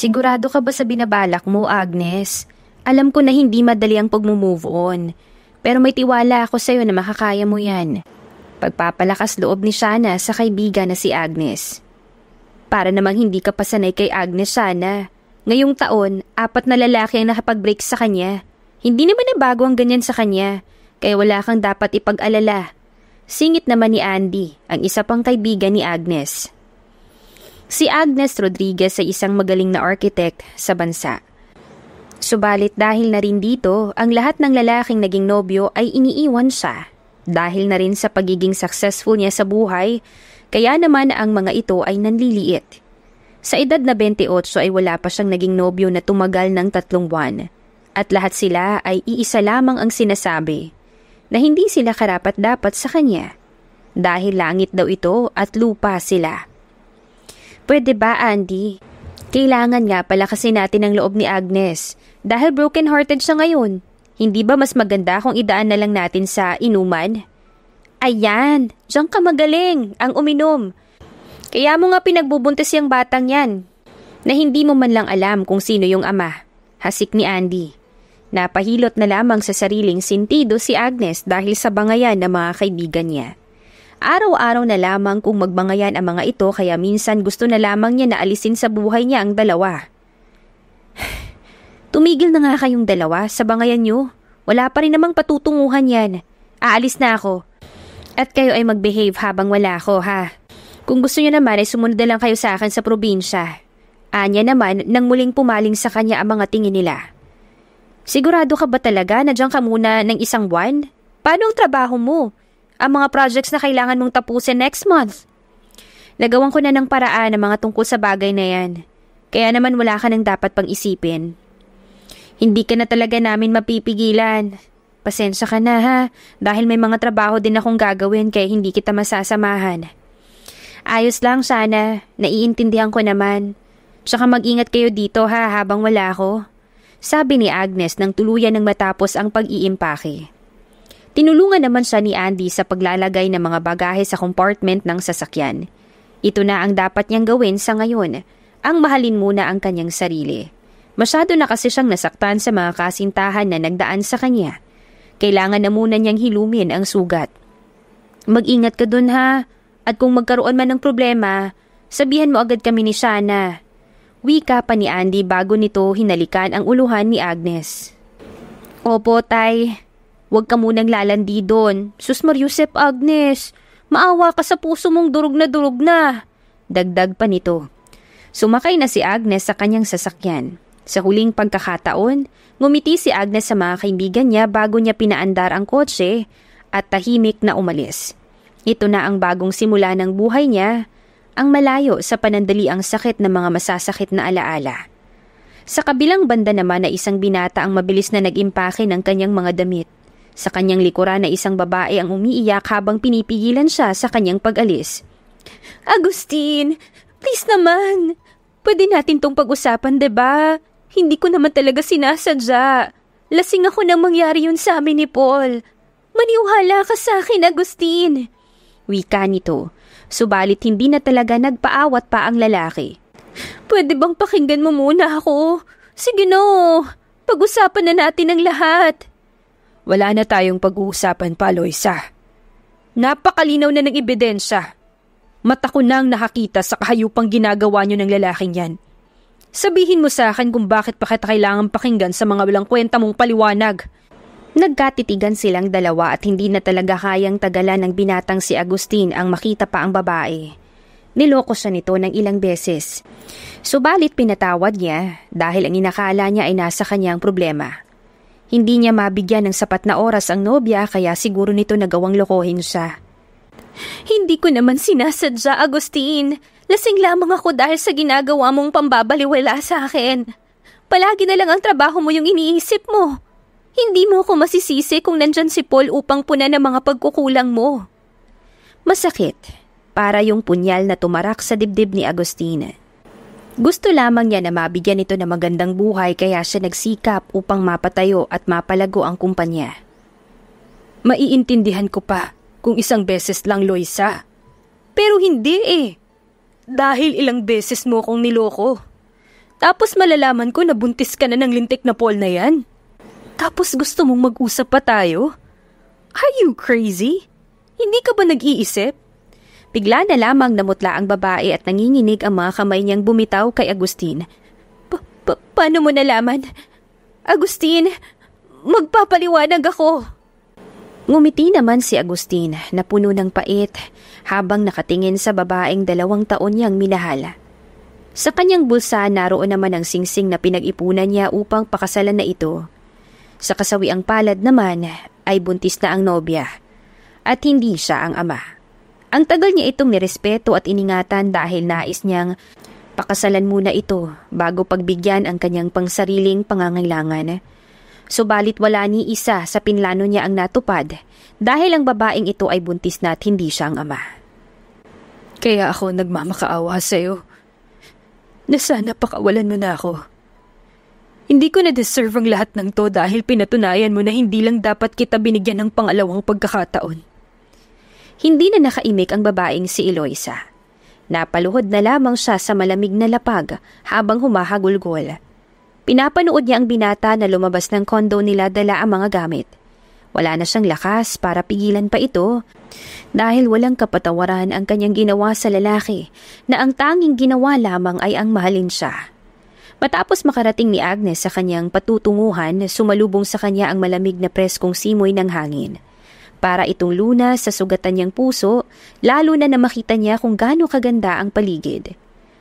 Sigurado ka ba sa binabalak mo, Agnes? Alam ko na hindi madali ang pag-move on. Pero may tiwala ako sa'yo na makakaya mo yan. Pagpapalakas loob ni Shana sa kaibigan na si Agnes. Para namang hindi ka pasanay kay Agnes Shana. Ngayong taon, apat na lalaki ang nakapag-break sa kanya. Hindi naman na bago ang ganyan sa kanya, kaya wala kang dapat ipag-alala. Singit naman ni Andy, ang isa pang kaibigan ni Agnes si Agnes Rodriguez ay isang magaling na architect sa bansa. Subalit dahil na rin dito, ang lahat ng lalaking naging nobyo ay iniiwan siya. Dahil na rin sa pagiging successful niya sa buhay, kaya naman ang mga ito ay nanliliit. Sa edad na 28 ay wala pa siyang naging nobyo na tumagal ng tatlong buwan. At lahat sila ay iisa lamang ang sinasabi na hindi sila karapat dapat sa kanya. Dahil langit daw ito at lupa sila. Pwede ba, Andy? Kailangan nga pala kasi natin ang loob ni Agnes dahil broken-hearted siya ngayon. Hindi ba mas maganda kung idaan na lang natin sa inuman? Ayan, diyan ka magaling, ang uminom. Kaya mo nga pinagbubuntis yung batang yan na hindi mo man lang alam kung sino yung ama. Hasik ni Andy. Napahilot na lamang sa sariling sintido si Agnes dahil sa bangayan ng mga kaibigan niya. Araw-araw na lamang kung magbangayan ang mga ito kaya minsan gusto na lamang niya na alisin sa buhay niya ang dalawa. Tumigil na nga kayong dalawa sa bangayan niyo. Wala pa rin namang patutunguhan yan. Aalis na ako. At kayo ay magbehave habang wala ako ha. Kung gusto niyo naman ay sumunod na lang kayo sa akin sa probinsya. Anya naman nang muling pumaling sa kanya ang mga tingin nila. Sigurado ka ba talaga na dyan ka muna ng isang buwan? Paano ang trabaho mo? ang mga projects na kailangan mong tapusin next month. Nagawan ko na ng paraan ang mga tungkol sa bagay na yan. Kaya naman wala ka nang dapat pang isipin. Hindi ka na talaga namin mapipigilan. Pasensya ka na ha, dahil may mga trabaho din akong gagawin kaya hindi kita masasamahan. Ayos lang sana, naiintindihan ko naman. Tsaka mag-ingat kayo dito ha habang wala ako. Sabi ni Agnes nang tuluyan ng matapos ang pag-iimpake. Tinulungan naman siya ni Andy sa paglalagay ng mga bagahe sa compartment ng sasakyan. Ito na ang dapat niyang gawin sa ngayon, ang mahalin muna ang kanyang sarili. Masyado na kasi siyang nasaktan sa mga kasintahan na nagdaan sa kanya. Kailangan na muna niyang hilumin ang sugat. Mag-ingat ka dun ha, at kung magkaroon man ng problema, sabihan mo agad kami ni Shana. Wika pa ni Andy bago nito hinalikan ang uluhan ni Agnes. Opo, tay. Huwag ka munang lalandi doon. Sus Mariusep Agnes, maawa ka sa puso mong durog na durog na. Dagdag pa nito. Sumakay na si Agnes sa kanyang sasakyan. Sa huling pagkakataon, ngumiti si Agnes sa mga kaibigan niya bago niya pinaandar ang kotse at tahimik na umalis. Ito na ang bagong simula ng buhay niya, ang malayo sa panandaliang sakit ng mga masasakit na alaala. Sa kabilang banda naman na isang binata ang mabilis na nag ng kanyang mga damit. Sa kanyang likuran na isang babae ang umiiyak habang pinipigilan siya sa kanyang pag-alis. Agustin, please naman. Pwede natin tong pag-usapan, ba? Diba? Hindi ko naman talaga sinasadya. Lasing ako nang mangyari yun sa amin ni Paul. Maniwala ka sa akin, Agustin. Wika nito, subalit hindi na talaga nagpaawat pa ang lalaki. Pwede bang pakinggan mo muna ako? Sige no, pag-usapan na natin ang lahat. Wala na tayong pag-uusapan pa, Loisa. Napakalinaw na ng ebidensya. Mata ko nang nakakita sa kahayupang ginagawa niyo ng lalaking yan. Sabihin mo sa akin kung bakit pa kita kailangan pakinggan sa mga walang kwenta mong paliwanag. Nagkatitigan silang dalawa at hindi na talaga kayang tagalan ng binatang si Agustin ang makita pa ang babae. Niloko siya nito ng ilang beses. Subalit pinatawad niya dahil ang inakala niya ay nasa kanyang problema. Hindi niya mabigyan ng sapat na oras ang nobya kaya siguro nito nagawang lokohin siya. Hindi ko naman sinasadya, Agustin. Lasing lamang ako dahil sa ginagawa mong pambabaliwala sa akin. Palagi na lang ang trabaho mo yung iniisip mo. Hindi mo ako masisisi kung nandyan si Paul upang puna ng mga pagkukulang mo. Masakit para yung punyal na tumarak sa dibdib ni Agustina. Gusto lamang niya na mabigyan ito ng magandang buhay kaya siya nagsikap upang mapatayo at mapalago ang kumpanya. Maiintindihan ko pa kung isang beses lang Loisa. Pero hindi eh. Dahil ilang beses mo akong niloko. Tapos malalaman ko na buntis ka na ng lintik na Paul na yan. Tapos gusto mong mag-usap pa tayo? Are you crazy? Hindi ka ba nag-iisip? Bigla na lamang namutla ang babae at nanginginig ang mga kamay niyang bumitaw kay Agustin. paano mo nalaman? Agustin, magpapaliwanag ako! Ngumiti naman si Agustin na puno ng pait habang nakatingin sa babaeng dalawang taon niyang minahal. Sa kanyang bulsa naroon naman ang singsing na pinag-ipunan niya upang pakasalan na ito. Sa kasawiang palad naman ay buntis na ang nobya at hindi siya ang ama. Ang tagal niya itong nirespeto at iningatan dahil nais niyang pakasalan muna ito bago pagbigyan ang kanyang pangsariling pangangailangan. Subalit wala ni isa sa pinlano niya ang natupad dahil ang babaeng ito ay buntis na at hindi siya ang ama. Kaya ako nagmamakaawa sa'yo. Na sana pakawalan mo na ako. Hindi ko na deserve ang lahat ng to dahil pinatunayan mo na hindi lang dapat kita binigyan ng pangalawang pagkakataon hindi na nakaimik ang babaeng si Eloisa. Napaluhod na lamang siya sa malamig na lapag habang humahagulgol. Pinapanood niya ang binata na lumabas ng kondo nila dala ang mga gamit. Wala na siyang lakas para pigilan pa ito dahil walang kapatawaran ang kanyang ginawa sa lalaki na ang tanging ginawa lamang ay ang mahalin siya. Matapos makarating ni Agnes sa kanyang patutunguhan, sumalubong sa kanya ang malamig na preskong simoy ng hangin para itong luna sa sugatan niyang puso, lalo na na makita niya kung gaano kaganda ang paligid.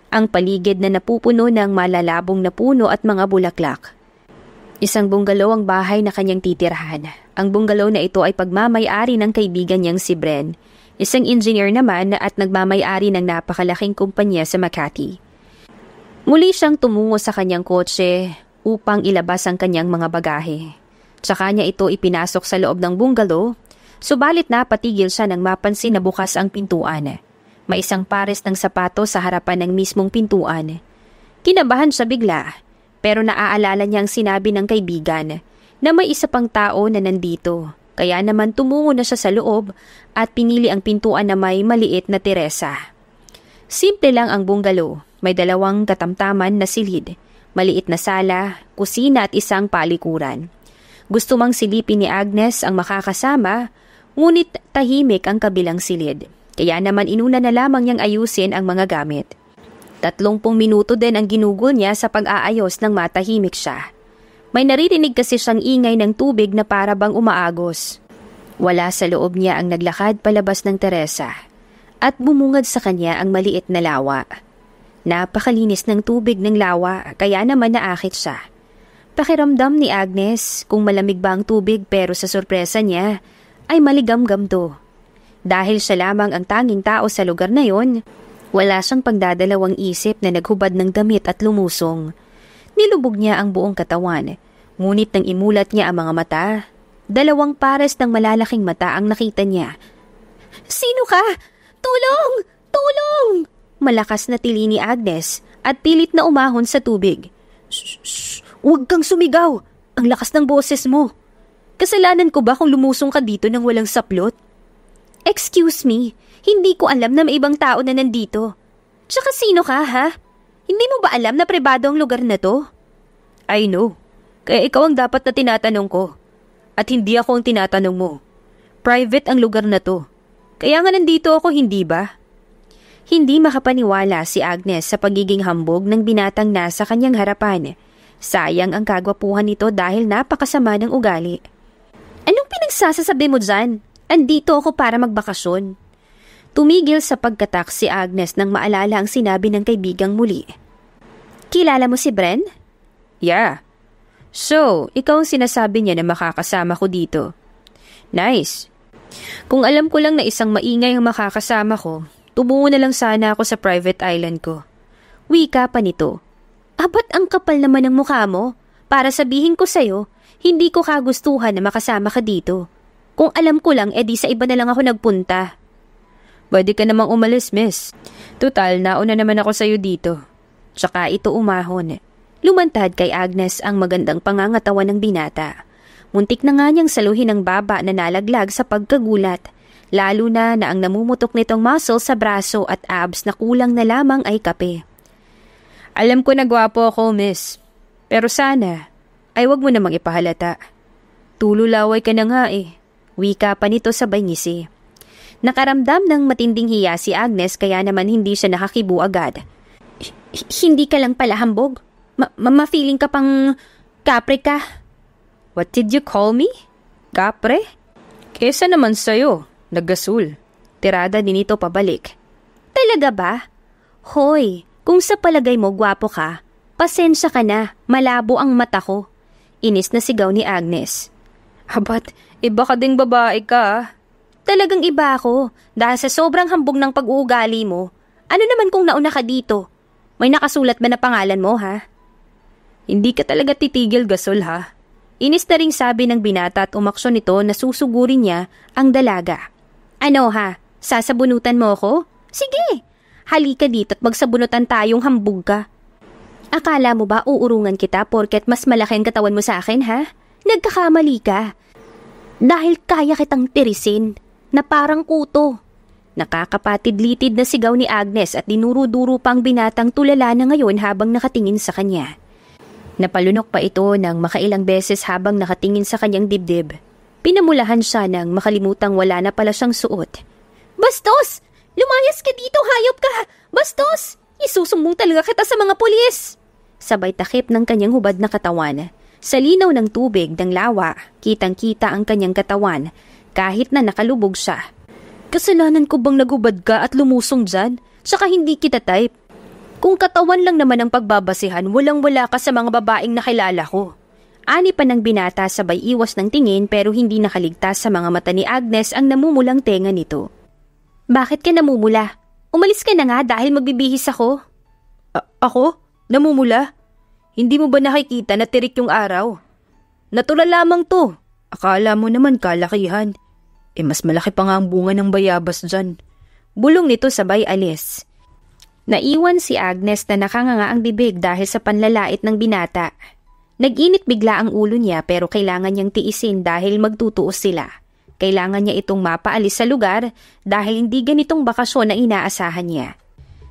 Ang paligid na napupuno ng malalabong na puno at mga bulaklak. Isang bungalow ang bahay na kanyang titirhan. Ang bungalow na ito ay pagmamayari ng kaibigan niyang si Bren, isang engineer naman at nagmamayari ng napakalaking kumpanya sa Makati. Muli siyang tumungo sa kanyang kotse upang ilabas ang kanyang mga bagahe. Tsaka niya ito ipinasok sa loob ng bungalow Subalit napatigil siya nang mapansin na bukas ang pintuan. May isang pares ng sapato sa harapan ng mismong pintuan. Kinabahan siya bigla, pero naaalala niya ang sinabi ng kaibigan na may isa pang tao na nandito. Kaya naman tumungo na siya sa loob at pinili ang pintuan na may maliit na Teresa. Simple lang ang bungalow. May dalawang katamtaman na silid, maliit na sala, kusina at isang palikuran. Gusto mang silipin ni Agnes ang makakasama ngunit tahimik ang kabilang silid. Kaya naman inuna na lamang niyang ayusin ang mga gamit. Tatlongpong minuto din ang ginugol niya sa pag-aayos nang matahimik siya. May naririnig kasi siyang ingay ng tubig na para bang umaagos. Wala sa loob niya ang naglakad palabas ng Teresa at bumungad sa kanya ang maliit na lawa. Napakalinis ng tubig ng lawa kaya naman naakit siya. Pakiramdam ni Agnes kung malamig ba ang tubig pero sa sorpresa niya, ay maligamgam to. Dahil siya lamang ang tanging tao sa lugar na yon, wala siyang pagdadalawang isip na naghubad ng damit at lumusong. Nilubog niya ang buong katawan, ngunit nang imulat niya ang mga mata, dalawang pares ng malalaking mata ang nakita niya. Sino ka? Tulong! Tulong! Malakas na tili ni Agnes at pilit na umahon sa tubig. Shh! Huwag kang sumigaw! Ang lakas ng boses mo! Kasalanan ko ba kung lumusong ka dito nang walang saplot? Excuse me, hindi ko alam na may ibang tao na nandito. Tsaka sino ka, ha? Hindi mo ba alam na pribado ang lugar na to? I know. Kaya ikaw ang dapat na tinatanong ko. At hindi ako ang tinatanong mo. Private ang lugar na to. Kaya nga nandito ako, hindi ba? Hindi makapaniwala si Agnes sa pagiging hambog ng binatang nasa kanyang harapan. Sayang ang kagwapuhan nito dahil napakasama ng ugali. Anong pinagsasasabi mo dyan? Andito ako para magbakasyon. Tumigil sa pagkatak si Agnes nang maalala ang sinabi ng kaibigang muli. Kilala mo si Bren? Yeah. So, ikaw ang sinasabi niya na makakasama ko dito. Nice. Kung alam ko lang na isang maingay ang makakasama ko, tumungo na lang sana ako sa private island ko. Wika pa nito. Abat ang kapal naman ng mukha mo para sabihin ko sa'yo hindi ko kagustuhan na makasama ka dito. Kung alam ko lang, edi sa iba na lang ako nagpunta. Pwede ka namang umalis, miss. Tutal, nauna naman ako sa'yo dito. Tsaka ito umahon. Lumantad kay Agnes ang magandang pangangatawa ng binata. Muntik na nga niyang saluhin ang baba na nalaglag sa pagkagulat, lalo na na ang namumutok nitong muscle sa braso at abs na kulang na lamang ay kape. Alam ko na gwapo ako, miss. Pero sana, ay wag mo namang ipahalata. Tululaway ka na nga eh. Wika pa nito sabay ngisi. Nakaramdam ng matinding hiya si Agnes kaya naman hindi siya nakakibu agad. hindi ka lang pala hambog? Ma feeling ka pang kapre ka? What did you call me? Kapre? Kesa naman sa'yo, nagasul. Tirada din nito pabalik. Talaga ba? Hoy, kung sa palagay mo gwapo ka, pasensya ka na, malabo ang mata ko. Inis na sigaw ni Agnes. Abat, iba ka ding babae ka. Talagang iba ako, dahil sa sobrang hambog ng pag-uugali mo. Ano naman kung nauna ka dito? May nakasulat ba na pangalan mo, ha? Hindi ka talaga titigil, gasol, ha? Inis na ring sabi ng binata at umaksyon nito na susugurin niya ang dalaga. Ano ha? Sasabunutan mo ako? Sige! Halika dito at magsabunutan tayong hambog ka. Akala mo ba uurungan kita porket mas malaki ang katawan mo sa akin, ha? Nagkakamali ka. Dahil kaya kitang tirisin na parang kuto. Nakakapatid-litid na sigaw ni Agnes at dinuruduro pang binatang tulala na ngayon habang nakatingin sa kanya. Napalunok pa ito ng makailang beses habang nakatingin sa kanyang dibdib. Pinamulahan siya ng makalimutang wala na pala siyang suot. Bastos! Lumayas ka dito, hayop ka! Bastos! Isusumbong talaga kita sa mga pulis! sabay takip ng kanyang hubad na katawan. Sa linaw ng tubig ng lawa, kitang-kita ang kanyang katawan kahit na nakalubog siya. Kasalanan ko bang nagubad ka at lumusong dyan? Saka hindi kita type. Kung katawan lang naman ang pagbabasihan, walang-wala ka sa mga babaeng nakilala ko. Ani pa ng binata sabay iwas ng tingin pero hindi nakaligtas sa mga mata ni Agnes ang namumulang tenga nito. Bakit ka namumula? Umalis ka na nga dahil magbibihis ako. A- ako? Namumula? Hindi mo ba nakikita na tirik yung araw? Natula lamang to. Akala mo naman kalakihan. Eh mas malaki pa nga ang bunga ng bayabas dyan. Bulong nito sabay alis. Naiwan si Agnes na nakanganga ang bibig dahil sa panlalait ng binata. Naginit bigla ang ulo niya pero kailangan niyang tiisin dahil magtutuos sila. Kailangan niya itong mapaalis sa lugar dahil hindi ganitong bakasyon ang inaasahan niya.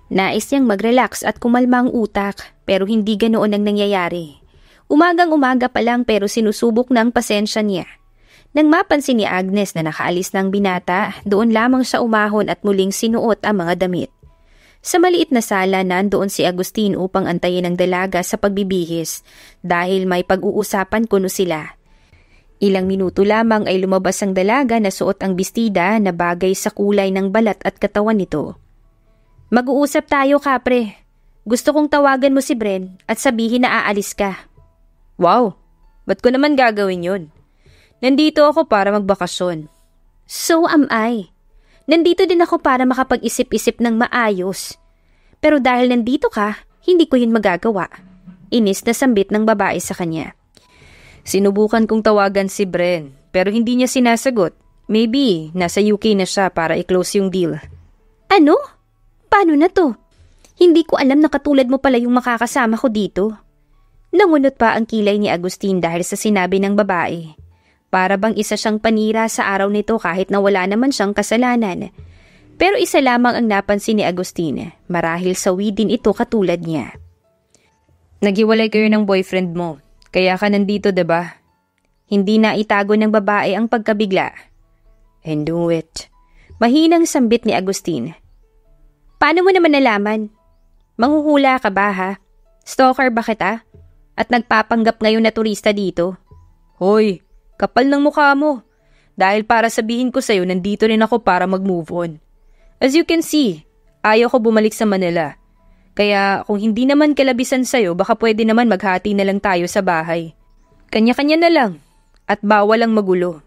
Nais niyang mag-relax at kumalma ang utak pero hindi ganoon ang nangyayari. Umagang-umaga pa lang pero sinusubok na ang pasensya niya. Nang mapansin ni Agnes na nakaalis ng binata, doon lamang siya umahon at muling sinuot ang mga damit. Sa maliit na sala nandoon si Agustin upang antayin ang dalaga sa pagbibihis dahil may pag-uusapan kuno sila. Ilang minuto lamang ay lumabas ang dalaga na suot ang bistida na bagay sa kulay ng balat at katawan nito. Mag-uusap tayo, kapre. Gusto kong tawagan mo si Bren at sabihin na aalis ka. Wow, ba't ko naman gagawin yun? Nandito ako para magbakasyon. So am I. Nandito din ako para makapag-isip-isip ng maayos. Pero dahil nandito ka, hindi ko yun magagawa. Inis na sambit ng babae sa kanya. Sinubukan kong tawagan si Bren, pero hindi niya sinasagot. Maybe, nasa UK na siya para i-close yung deal. Ano? Paano na to? Hindi ko alam na katulad mo pala yung makakasama ko dito. Nangunot pa ang kilay ni Agustin dahil sa sinabi ng babae. Para bang isa siyang panira sa araw nito kahit na wala naman siyang kasalanan. Pero isa lamang ang napansin ni Agustin, marahil sawi din ito katulad niya. Nagiwalay kayo ng boyfriend mo, kaya ka nandito ba? Diba? Hindi na itago ng babae ang pagkabigla. And do it. Mahinang sambit ni Agustin Paano mo naman nalaman? Manghuhula ka ba ha? Stalker ba kita? At nagpapanggap ngayon na turista dito? Hoy, kapal ng mukha mo. Dahil para sabihin ko sa'yo, nandito rin ako para mag-move on. As you can see, ayaw ko bumalik sa Manila. Kaya kung hindi naman kalabisan sa'yo, baka pwede naman maghati na lang tayo sa bahay. Kanya-kanya na lang. At bawal ang magulo.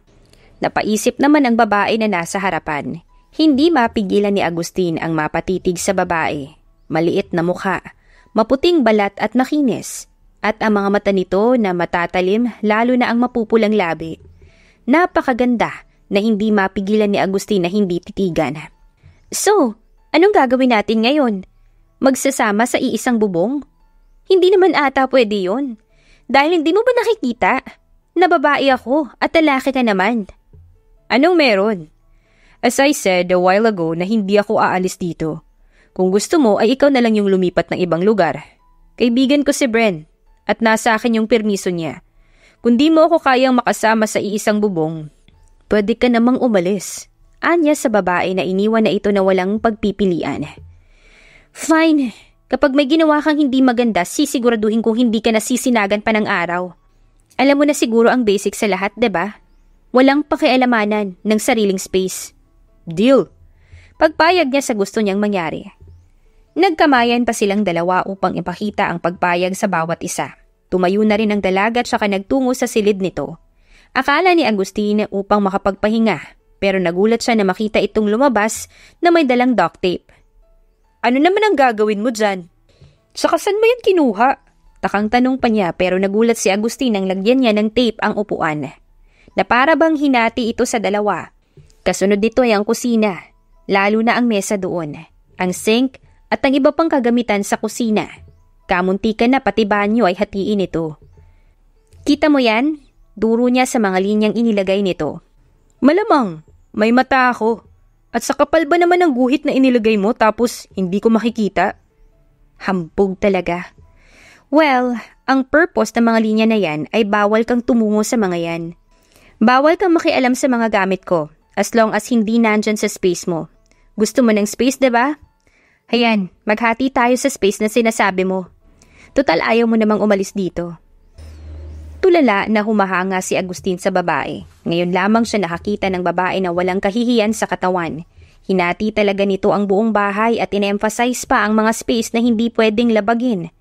Napaisip naman ang babae na nasa harapan. Hindi mapigilan ni Agustin ang mapatitig sa babae. Maliit na mukha, maputing balat at makinis, at ang mga mata nito na matatalim lalo na ang mapupulang labi. Napakaganda na hindi mapigilan ni Agustin na hindi titigan. So, anong gagawin natin ngayon? Magsasama sa iisang bubong? Hindi naman ata pwede yon. Dahil hindi mo ba nakikita? Na ako at talaki ka naman. Anong meron? As I said a while ago na hindi ako aalis dito. Kung gusto mo ay ikaw na lang yung lumipat ng ibang lugar. Kaibigan ko si Bren at nasa akin yung permiso niya. Kung di mo ako kayang makasama sa iisang bubong, pwede ka namang umalis. Anya sa babae na iniwan na ito na walang pagpipilian. Fine, kapag may ginawa kang hindi maganda, sisiguraduhin kong hindi ka nasisinagan pa ng araw. Alam mo na siguro ang basic sa lahat, ba? Diba? Walang pakialamanan ng sariling space. Deal! Pagpayag niya sa gusto niyang mangyari. Nagkamayan pa silang dalawa upang ipakita ang pagpayag sa bawat isa. Tumayo na rin ang dalaga saka nagtungo sa silid nito. Akala ni Agustin upang makapagpahinga pero nagulat siya na makita itong lumabas na may dalang duct tape. Ano naman ang gagawin mo dyan? Saka saan mo yan kinuha? Takang tanong pa niya pero nagulat si Agustin nang lagyan niya ng tape ang upuan. Na para bang hinati ito sa dalawa Kasunod dito ay ang kusina, lalo na ang mesa doon, ang sink at ang iba pang kagamitan sa kusina. Kamuntikan na pati banyo ay hatiin ito. Kita mo yan? Duro niya sa mga linyang inilagay nito. Malamang, may mata ako. At sa kapal ba naman ang guhit na inilagay mo tapos hindi ko makikita? Hambog talaga. Well, ang purpose ng mga linya na yan ay bawal kang tumungo sa mga yan. Bawal kang makialam sa mga gamit ko As long as hindi nandyan sa space mo. Gusto mo ng space, ba? Diba? Hayan, maghati tayo sa space na sinasabi mo. Total ayaw mo namang umalis dito. Tulala na humahanga si Agustin sa babae. Ngayon lamang siya nakakita ng babae na walang kahihiyan sa katawan. Hinati talaga nito ang buong bahay at inemphasize pa ang mga space na hindi pwedeng labagin.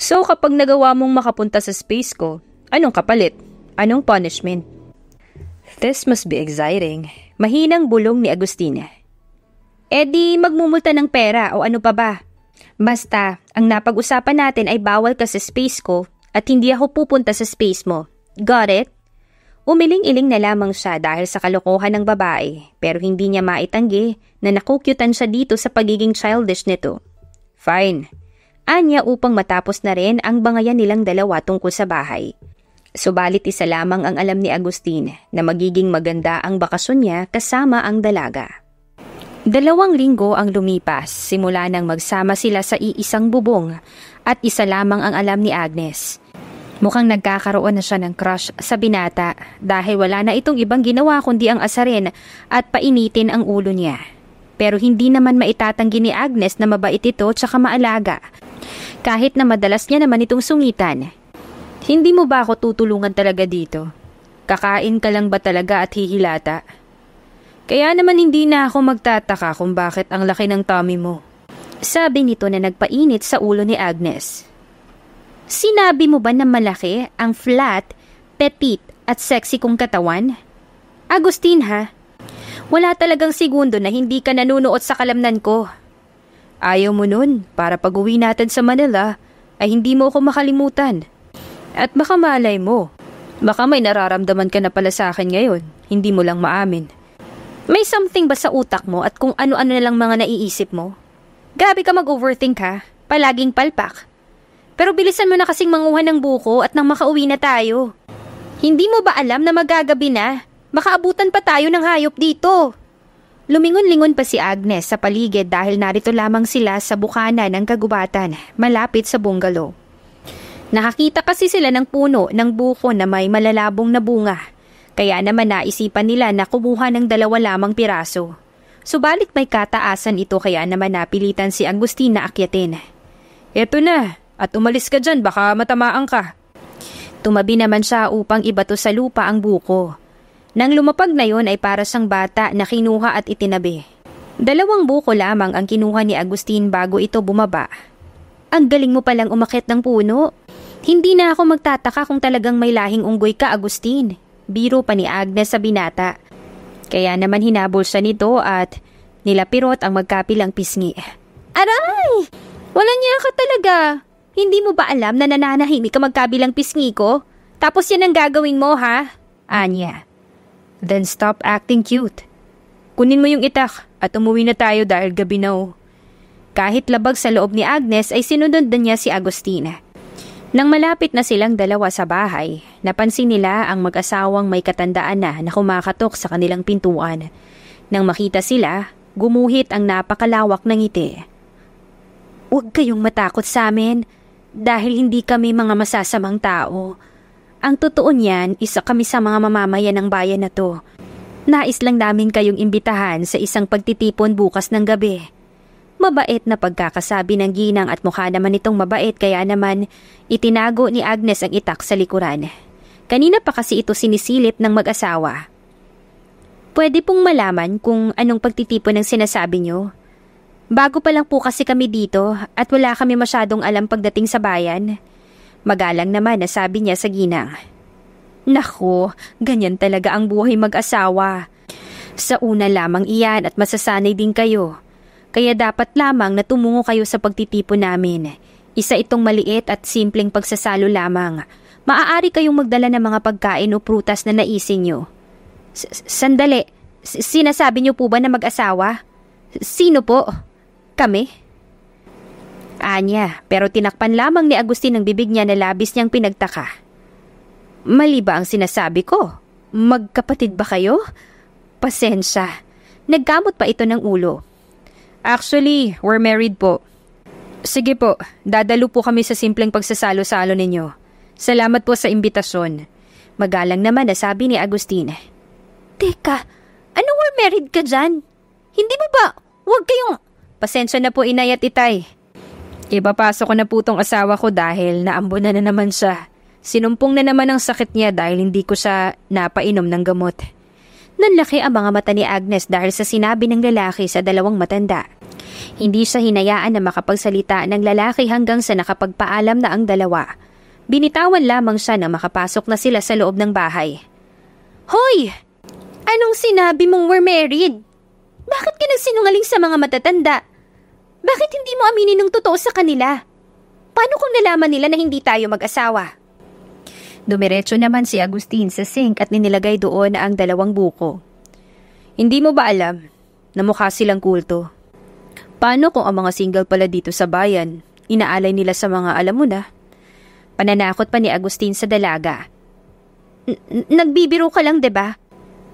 So kapag nagawa mong makapunta sa space ko, anong kapalit? Anong punishment? This must be exciting. Mahinang bulong ni Agustina. E eh magmumulta ng pera o ano pa ba? Basta, ang napag-usapan natin ay bawal ka sa space ko at hindi ako pupunta sa space mo. Got it? Umiling-iling na lamang siya dahil sa kalokohan ng babae pero hindi niya maitanggi na nakukyutan siya dito sa pagiging childish nito. Fine. Anya upang matapos na rin ang bangayan nilang dalawa tungkol sa bahay. Subalit isa lamang ang alam ni Agustin na magiging maganda ang bakasyon niya kasama ang dalaga. Dalawang linggo ang lumipas simula nang magsama sila sa iisang bubong at isa lamang ang alam ni Agnes. Mukhang nagkakaroon na siya ng crush sa binata dahil wala na itong ibang ginawa kundi ang asarin at painitin ang ulo niya. Pero hindi naman maitatanggi ni Agnes na mabait ito tsaka maalaga. Kahit na madalas niya naman itong sungitan, hindi mo ba ako tutulungan talaga dito? Kakain ka lang ba talaga at hihilata? Kaya naman hindi na ako magtataka kung bakit ang laki ng tummy mo. Sabi nito na nagpainit sa ulo ni Agnes. Sinabi mo ba na malaki ang flat, petit at sexy kong katawan? Agustin ha, wala talagang segundo na hindi ka nanunuot sa kalamnan ko. Ayaw mo nun, para pag uwi natin sa Manila, ay hindi mo ako makalimutan. At baka malay mo, baka may nararamdaman ka na pala sa akin ngayon, hindi mo lang maamin. May something ba sa utak mo at kung ano-ano na lang mga naiisip mo? Gabi ka mag-overthink ha, palaging palpak. Pero bilisan mo na kasing manguha ng buko at nang makauwi na tayo. Hindi mo ba alam na magagabi na? Makaabutan pa tayo ng hayop dito. Lumingon-lingon pa si Agnes sa paligid dahil narito lamang sila sa bukana ng kagubatan, malapit sa bungalow. Nakakita kasi sila ng puno ng buko na may malalabong na bunga. Kaya naman naisipan nila na kumuha ng dalawa lamang piraso. Subalit may kataasan ito kaya naman napilitan si Agustin na akyatin. Eto na, at umalis ka dyan baka matamaan ka. Tumabi naman siya upang ibato sa lupa ang buko. Nang lumapag na yon ay para sang bata na kinuha at itinabi. Dalawang buko lamang ang kinuha ni Agustin bago ito bumaba. Ang galing mo palang umakit ng puno, hindi na ako magtataka kung talagang may lahing unggoy ka, Agustin. Biro pa ni Agnes sa binata. Kaya naman hinabol siya nito at nilapirot ang magkapilang pisngi. Aray! Wala niya ka talaga. Hindi mo ba alam na nananahimik ka magkabilang pisngi ko? Tapos yan ang gagawin mo, ha? Anya. Then stop acting cute. Kunin mo yung itak at umuwi na tayo dahil gabi na oh. Kahit labag sa loob ni Agnes ay sinunod na niya si Agustina. Nang malapit na silang dalawa sa bahay, napansin nila ang mag-asawang may katandaan na na kumakatok sa kanilang pintuan. Nang makita sila, gumuhit ang napakalawak ng ngiti. Huwag kayong matakot sa amin dahil hindi kami mga masasamang tao. Ang totoo niyan, isa kami sa mga mamamayan ng bayan na to. Nais lang namin kayong imbitahan sa isang pagtitipon bukas ng gabi. Mabait na pagkakasabi ng ginang at mukha naman itong mabait kaya naman itinago ni Agnes ang itak sa likuran. Kanina pa kasi ito sinisilip ng mag-asawa. Pwede pong malaman kung anong pagtitipo ng sinasabi nyo. Bago pa lang po kasi kami dito at wala kami masyadong alam pagdating sa bayan. Magalang naman na sabi niya sa ginang. Nako, ganyan talaga ang buhay mag-asawa. Sa una lamang iyan at masasanay din kayo. Kaya dapat lamang na tumungo kayo sa pagtitipon namin. Isa itong maliit at simpleng pagsasalo lamang. Maaari kayong magdala ng mga pagkain o prutas na naisin nyo. S Sandali, S sinasabi nyo po ba na mag-asawa? Sino po? Kami? Anya, pero tinakpan lamang ni Agustin ang bibig niya na labis niyang pinagtaka. Mali ba ang sinasabi ko? Magkapatid ba kayo? Pasensya. Nagkamot pa ito ng ulo. Actually, we're married po. Sige po, dadalo po kami sa simpleng pagsasalo-salo ninyo. Salamat po sa imbitasyon. Magalang naman na sabi ni Agustin. Teka, ano we're married ka dyan? Hindi mo ba? Huwag kayong... Pasensya na po inay at itay. Ipapasok ko na po tong asawa ko dahil naambo na na naman siya. Sinumpong na naman ang sakit niya dahil hindi ko siya napainom ng gamot. Nanlaki ang mga mata ni Agnes dahil sa sinabi ng lalaki sa dalawang matanda. Hindi siya hinayaan na makapagsalita ng lalaki hanggang sa nakapagpaalam na ang dalawa. Binitawan lamang siya na makapasok na sila sa loob ng bahay. Hoy! Anong sinabi mong we're married? Bakit ka nagsinungaling sa mga matatanda? Bakit hindi mo aminin ng totoo sa kanila? Paano kung nalaman nila na hindi tayo mag-asawa? Dumiretso naman si Agustin sa sink at ninilagay doon ang dalawang buko. Hindi mo ba alam na mukha silang kulto? Paano kung ang mga single pala dito sa bayan, inaalay nila sa mga alam mo na? Pananakot pa ni Agustin sa dalaga. Nagbibiro ka lang, 'di ba?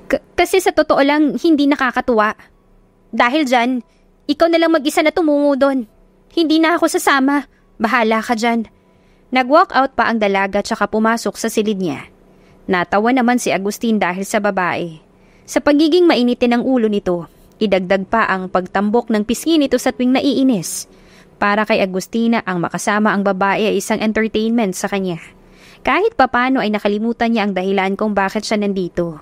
Kasi sa totoo lang, hindi nakakatuwa. Dahil dyan, ikaw na lang mag-isa na tumungo doon. Hindi na ako sasama. Bahala ka dyan. Nag-walk out pa ang dalaga tsaka pumasok sa silid niya. Natawa naman si Agustin dahil sa babae. Sa pagiging mainitin ng ulo nito, idagdag pa ang pagtambok ng pisngi nito sa tuwing naiinis. Para kay Agustina ang makasama ang babae ay isang entertainment sa kanya. Kahit papano ay nakalimutan niya ang dahilan kung bakit siya nandito.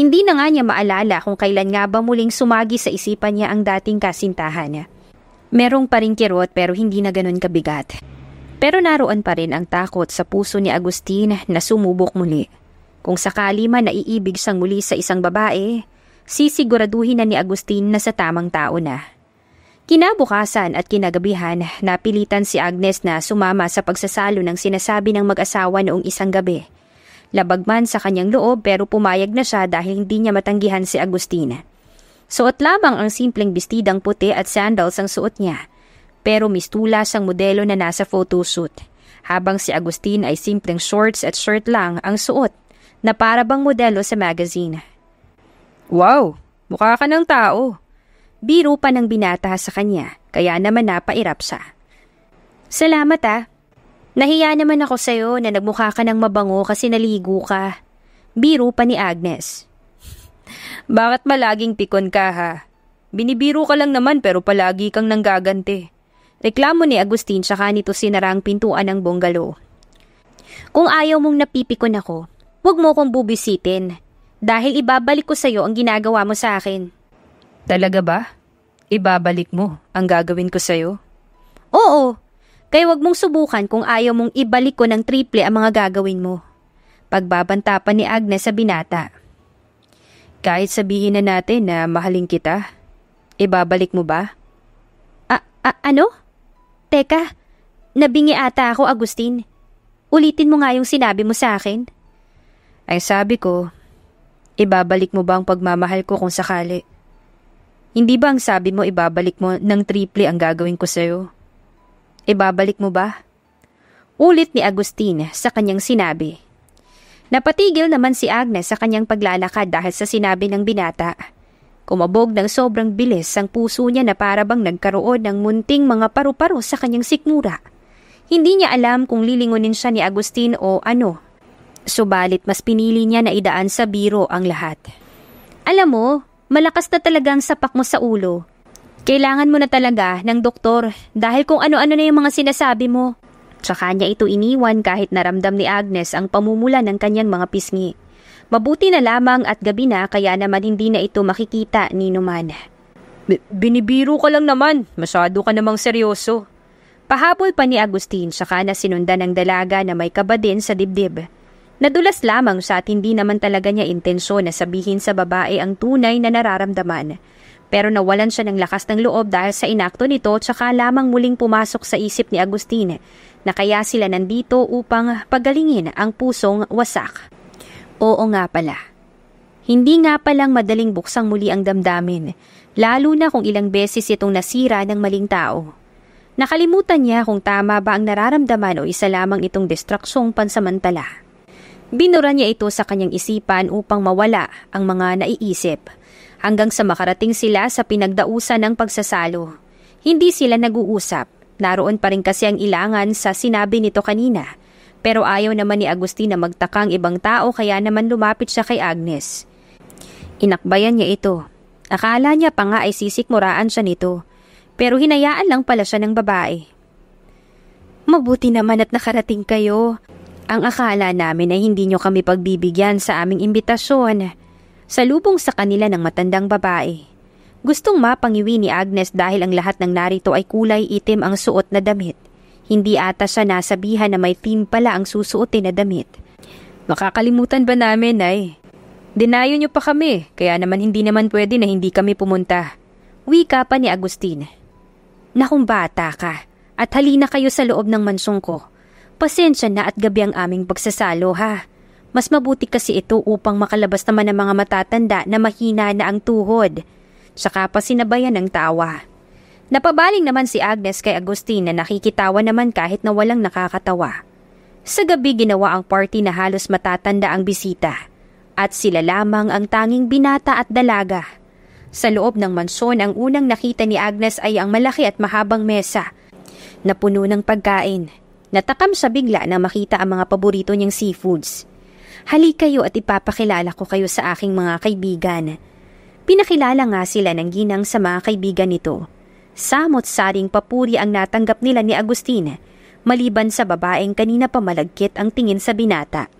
Hindi na nga niya maalala kung kailan nga ba muling sumagi sa isipan niya ang dating kasintahan. Merong pa paring kirot pero hindi na ganun kabigat. Pero naroon pa rin ang takot sa puso ni Agustin na sumubok muli. Kung sakali man naiibig siyang muli sa isang babae, sisiguraduhin na ni Agustin na sa tamang tao na. Kinabukasan at kinagabihan, napilitan si Agnes na sumama sa pagsasalo ng sinasabi ng mag-asawa noong isang gabi. Labag man sa kanyang loob pero pumayag na siya dahil hindi niya matanggihan si Agustin. Suot lamang ang simpleng bistidang puti at sandals ang suot niya pero mistulas ang modelo na nasa photoshoot. Habang si Agustin ay simpleng shorts at shirt lang ang suot na para bang modelo sa magazine. Wow! Mukha ka ng tao! Biro pa ng binata sa kanya, kaya naman napairap siya. Salamat ah. Nahiya naman ako sa'yo na nagmukha ka ng mabango kasi naligo ka. Biro pa ni Agnes. Bakit malaging pikon ka ha? Binibiro ka lang naman pero palagi kang nanggaganti. Reklamo ni Agustin saka nito sinara ang pintuan ng bungalow. Kung ayaw mong napipikon ako, huwag mo kong bubisitin dahil ibabalik ko sa'yo ang ginagawa mo sa akin. Talaga ba? Ibabalik mo ang gagawin ko sa'yo? Oo, kaya huwag mong subukan kung ayaw mong ibalik ko ng triple ang mga gagawin mo. Pagbabanta pa ni Agnes sa binata. Kahit sabihin na natin na mahalin kita, ibabalik mo ba? A, a ano? Teka, nabingi ata ako, Agustin. Ulitin mo nga yung sinabi mo sa akin. Ang sabi ko, ibabalik mo ba ang pagmamahal ko kung sakali? Hindi ba ang sabi mo ibabalik mo ng triple ang gagawin ko sa'yo? Ibabalik mo ba? Ulit ni Agustin sa kanyang sinabi. Napatigil naman si Agnes sa kanyang paglalakad dahil sa sinabi ng binata. Kumabog ng sobrang bilis ang puso niya na parabang nagkaroon ng munting mga paru-paro sa kanyang sikmura. Hindi niya alam kung lilingunin siya ni Agustin o ano. Subalit mas pinili niya na idaan sa biro ang lahat. Alam mo, malakas na talaga ang sapak mo sa ulo. Kailangan mo na talaga ng doktor dahil kung ano-ano na yung mga sinasabi mo. Tsaka niya ito iniwan kahit naramdam ni Agnes ang pamumula ng kanyang mga pisngi. Mabuti na lamang at gabi na kaya naman hindi na ito makikita ni Numan. B- binibiro ka lang naman, masyado ka namang seryoso. Pahabol pa ni Agustin saka na sinundan ng dalaga na may kaba din sa dibdib. Nadulas lamang siya at hindi naman talaga niya intensyon na sabihin sa babae ang tunay na nararamdaman. Pero nawalan siya ng lakas ng loob dahil sa inakto nito tsaka lamang muling pumasok sa isip ni Agustin na kaya sila nandito upang pagalingin ang pusong wasak. Oo nga pala. Hindi nga palang madaling buksang muli ang damdamin, lalo na kung ilang beses itong nasira ng maling tao. Nakalimutan niya kung tama ba ang nararamdaman o isa lamang itong distraksyong pansamantala. Binura niya ito sa kanyang isipan upang mawala ang mga naiisip, hanggang sa makarating sila sa pinagdausan ng pagsasalo. Hindi sila nag-uusap, naroon pa rin kasi ang ilangan sa sinabi nito kanina pero ayaw naman ni Agustin na magtaka ibang tao kaya naman lumapit siya kay Agnes. Inakbayan niya ito. Akala niya pa nga ay sisikmuraan siya nito. Pero hinayaan lang pala siya ng babae. Mabuti naman at nakarating kayo. Ang akala namin ay hindi nyo kami pagbibigyan sa aming imbitasyon. Salubong sa kanila ng matandang babae. Gustong mapangiwi ni Agnes dahil ang lahat ng narito ay kulay itim ang suot na damit. Hindi ata siya nasabihan na may team pala ang susuotin na damit. Makakalimutan ba namin, ay? Dinayo niyo pa kami, kaya naman hindi naman pwede na hindi kami pumunta. Wika pa ni Agustin. Nakong bata ka, at halina kayo sa loob ng mansong ko. Pasensya na at gabi ang aming pagsasalo ha. Mas mabuti kasi ito upang makalabas naman ng mga matatanda na mahina na ang tuhod. Saka pa sinabayan ng tawa. Napabaling naman si Agnes kay Agustin na nakikitawa naman kahit na walang nakakatawa. Sa gabi ginawa ang party na halos matatanda ang bisita at sila lamang ang tanging binata at dalaga. Sa loob ng mansyon ang unang nakita ni Agnes ay ang malaki at mahabang mesa na puno ng pagkain. Natakam sa bigla na makita ang mga paborito niyang seafoods. Halika kayo at ipapakilala ko kayo sa aking mga kaibigan. Pinakilala nga sila ng ginang sa mga kaibigan nito Samot saring papuri ang natanggap nila ni Agustin, maliban sa babaeng kanina pamalagkit ang tingin sa binata.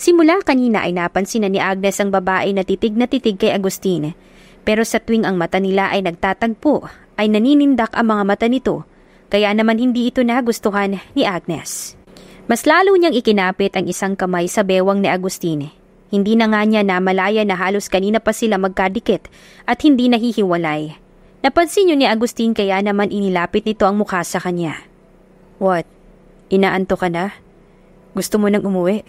Simula kanina ay napansin na ni Agnes ang babae na titig na titig kay Agustin, pero sa tuwing ang mata nila ay nagtatagpo, ay naninindak ang mga mata nito, kaya naman hindi ito nagustuhan ni Agnes. Mas lalo niyang ikinapit ang isang kamay sa bewang ni Agustin. Hindi na nga niya namalaya na halos kanina pa sila magkadikit at hindi nahihiwalay. Napansin yun ni Agustin kaya naman inilapit nito ang mukha sa kanya. What? Inaanto ka na? Gusto mo nang umuwi?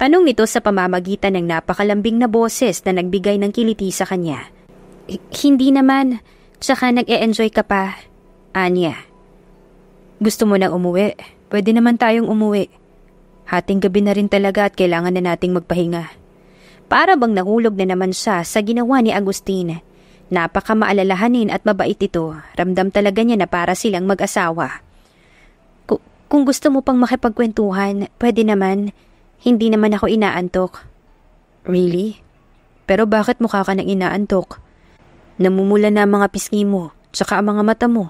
Tanong nito sa pamamagitan ng napakalambing na boses na nagbigay ng kiliti sa kanya. hindi naman. Tsaka nag-e-enjoy ka pa. Anya. Gusto mo nang umuwi? Pwede naman tayong umuwi. Hating gabi na rin talaga at kailangan na nating magpahinga. Para bang nahulog na naman siya sa ginawa ni Agustin. Napaka at mabait ito. Ramdam talaga niya na para silang mag-asawa. kung gusto mo pang makipagkwentuhan, pwede naman. Hindi naman ako inaantok. Really? Pero bakit mukha ka nang inaantok? Namumula na ang mga pisngi mo, tsaka ang mga mata mo.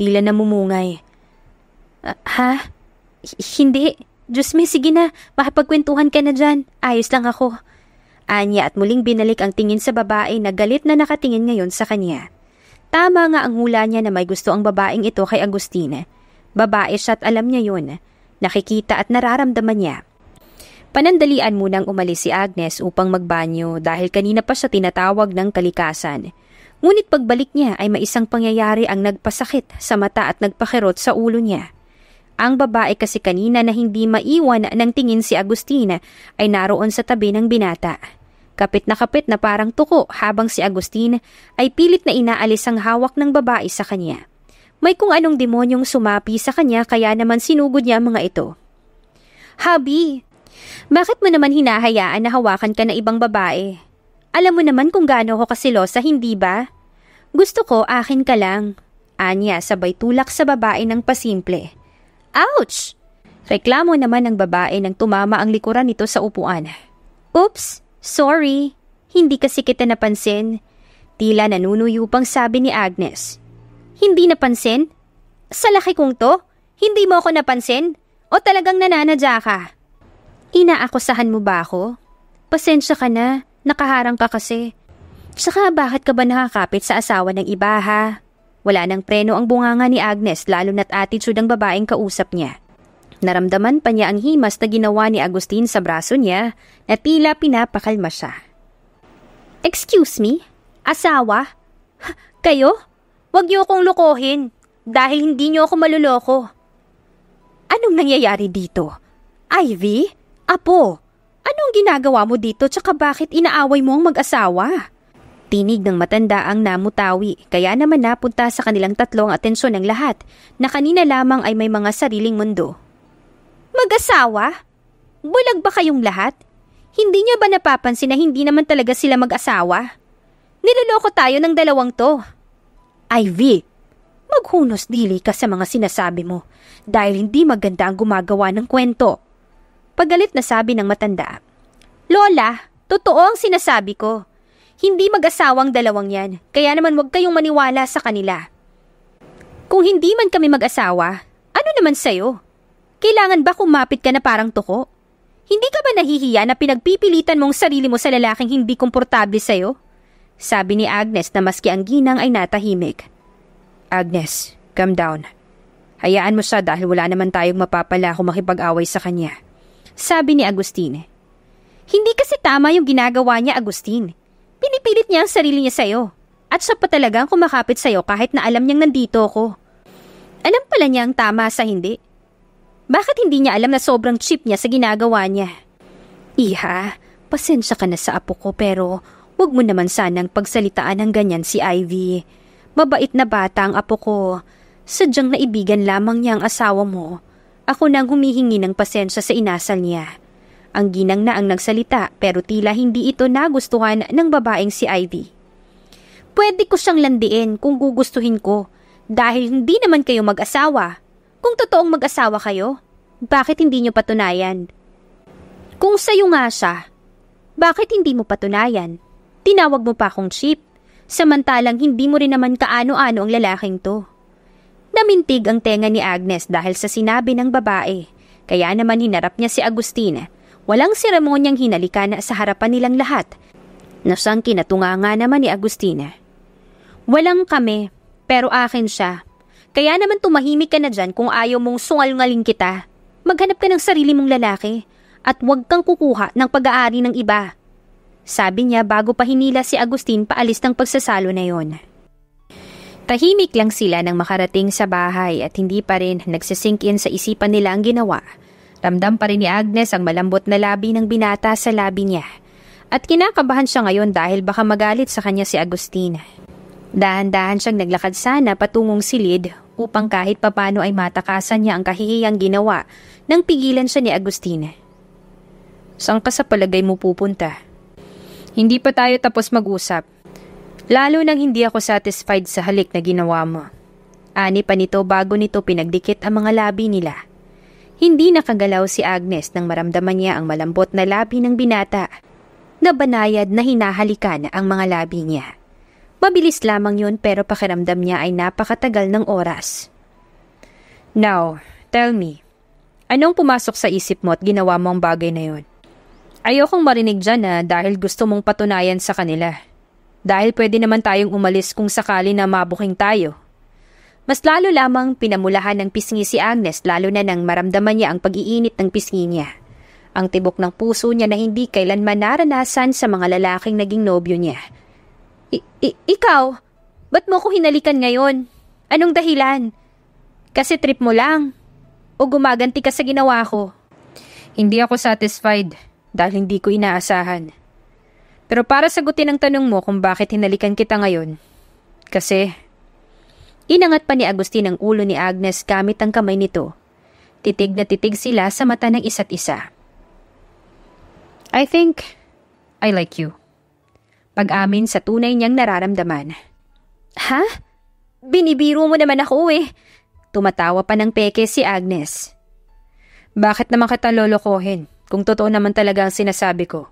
Tila namumungay. Uh, ha? H- hindi. Diyos me, sige na. Makipagkwentuhan ka na dyan. Ayos lang ako. Anya at muling binalik ang tingin sa babae na galit na nakatingin ngayon sa kanya. Tama nga ang hula niya na may gusto ang babaeng ito kay Agustina. Babae siya at alam niya yun. Nakikita at nararamdaman niya. Panandalian munang umalis si Agnes upang magbanyo dahil kanina pa siya tinatawag ng kalikasan. Ngunit pagbalik niya ay may isang pangyayari ang nagpasakit sa mata at nagpakirot sa ulo niya. Ang babae kasi kanina na hindi maiwan ng tingin si Agustina ay naroon sa tabi ng binata. Kapit na kapit na parang tuko habang si Agustin ay pilit na inaalis ang hawak ng babae sa kanya. May kung anong demonyong sumapi sa kanya kaya naman sinugod niya ang mga ito. Habi, bakit mo naman hinahayaan na hawakan ka na ibang babae? Alam mo naman kung gaano ako kasilosa, hindi ba? Gusto ko, akin ka lang. Anya sabay tulak sa babae ng pasimple. Ouch! Reklamo naman ng babae nang tumama ang likuran nito sa upuan. Oops! Sorry, hindi kasi kita napansin. Tila nanunuyo pang sabi ni Agnes. Hindi napansin? Sa laki kong to? Hindi mo ako napansin? O talagang nananadya ka? Inaakusahan mo ba ako? Pasensya ka na, nakaharang ka kasi. Tsaka bakit ka ba nakakapit sa asawa ng iba ha? Wala nang preno ang bunganga ni Agnes lalo na't attitude ang babaeng kausap niya. Naramdaman pa niya ang himas na ginawa ni Agustin sa braso niya na tila pinapakalma siya. Excuse me? Asawa? Kayo? Huwag niyo akong lokohin dahil hindi niyo ako maluloko. Anong nangyayari dito? Ivy? Apo? Anong ginagawa mo dito tsaka bakit inaaway mo ang mag-asawa? Tinig ng matanda ang namutawi, kaya naman napunta sa kanilang tatlo ang atensyon ng lahat na kanina lamang ay may mga sariling mundo. Mag-asawa? Bulag ba kayong lahat? Hindi niya ba napapansin na hindi naman talaga sila mag-asawa? Niloloko tayo ng dalawang to. Ivy, maghunos dili ka sa mga sinasabi mo dahil hindi maganda ang gumagawa ng kwento. Pagalit na sabi ng matanda. Lola, totoo ang sinasabi ko. Hindi mag-asawang dalawang yan, kaya naman huwag kayong maniwala sa kanila. Kung hindi man kami mag-asawa, ano naman sa'yo? Kailangan ba kumapit ka na parang toko? Hindi ka ba nahihiya na pinagpipilitan mong sarili mo sa lalaking hindi komportable sa'yo? Sabi ni Agnes na maski ang ginang ay natahimik. Agnes, calm down. Hayaan mo siya dahil wala naman tayong mapapala kung makipag-away sa kanya. Sabi ni Agustine. Hindi kasi tama yung ginagawa niya, Agustine. Pinipilit niya ang sarili niya sa'yo. At siya pa talagang kumakapit sa'yo kahit na alam niyang nandito ako. Alam pala niya ang tama sa hindi. Bakit hindi niya alam na sobrang cheap niya sa ginagawa niya? Iha, pasensya ka na sa apo ko pero wag mo naman sanang pagsalitaan ng ganyan si Ivy. Mabait na bata ang apo ko. Sadyang naibigan lamang niya ang asawa mo. Ako na ang humihingi ng pasensya sa inasal niya. Ang ginang na ang nagsalita pero tila hindi ito nagustuhan ng babaeng si Ivy. Pwede ko siyang landiin kung gugustuhin ko dahil hindi naman kayo mag-asawa. Kung totoong mag-asawa kayo, bakit hindi nyo patunayan? Kung sa'yo nga siya, bakit hindi mo patunayan? Tinawag mo pa akong cheap, samantalang hindi mo rin naman kaano-ano ang lalaking to. Namintig ang tenga ni Agnes dahil sa sinabi ng babae, kaya naman hinarap niya si Agustina. Walang seremonyang hinalikana sa harapan nilang lahat, na siyang kinatunga nga naman ni Agustina. Walang kami, pero akin siya, kaya naman tumahimik ka na dyan kung ayaw mong sungal sungalungaling kita. Maghanap ka ng sarili mong lalaki at huwag kang kukuha ng pag-aari ng iba. Sabi niya bago pa hinila si Agustin paalis ng pagsasalo na yon. Tahimik lang sila nang makarating sa bahay at hindi pa rin nagsisink in sa isipan nila ang ginawa. Ramdam pa rin ni Agnes ang malambot na labi ng binata sa labi niya. At kinakabahan siya ngayon dahil baka magalit sa kanya si Agustin. Dahan-dahan siyang naglakad sana patungong silid upang kahit papano ay matakasan niya ang kahihiyang ginawa nang pigilan siya ni Agustin. Saan ka sa palagay mo pupunta? Hindi pa tayo tapos mag-usap. Lalo nang hindi ako satisfied sa halik na ginawa mo. Ani pa nito bago nito pinagdikit ang mga labi nila. Hindi nakagalaw si Agnes nang maramdaman niya ang malambot na labi ng binata na banayad na hinahalikan ang mga labi niya. Mabilis lamang yun pero pakiramdam niya ay napakatagal ng oras. Now, tell me, anong pumasok sa isip mo at ginawa mo ang bagay na yun? Ayokong marinig dyan na ah, dahil gusto mong patunayan sa kanila. Dahil pwede naman tayong umalis kung sakali na mabuking tayo. Mas lalo lamang pinamulahan ng pisngi si Agnes lalo na nang maramdaman niya ang pag-iinit ng pisngi niya. Ang tibok ng puso niya na hindi kailanman naranasan sa mga lalaking naging nobyo niya I- ikaw, ba't mo ko hinalikan ngayon? Anong dahilan? Kasi trip mo lang. O gumaganti ka sa ginawa ko. Hindi ako satisfied dahil hindi ko inaasahan. Pero para sagutin ang tanong mo kung bakit hinalikan kita ngayon, kasi inangat pa ni Agustin ang ulo ni Agnes gamit ang kamay nito. Titig na titig sila sa mata ng isa't isa. I think I like you pag-amin sa tunay niyang nararamdaman. Ha? Binibiro mo naman ako eh. Tumatawa pa ng peke si Agnes. Bakit naman kita lolokohin kung totoo naman talaga ang sinasabi ko?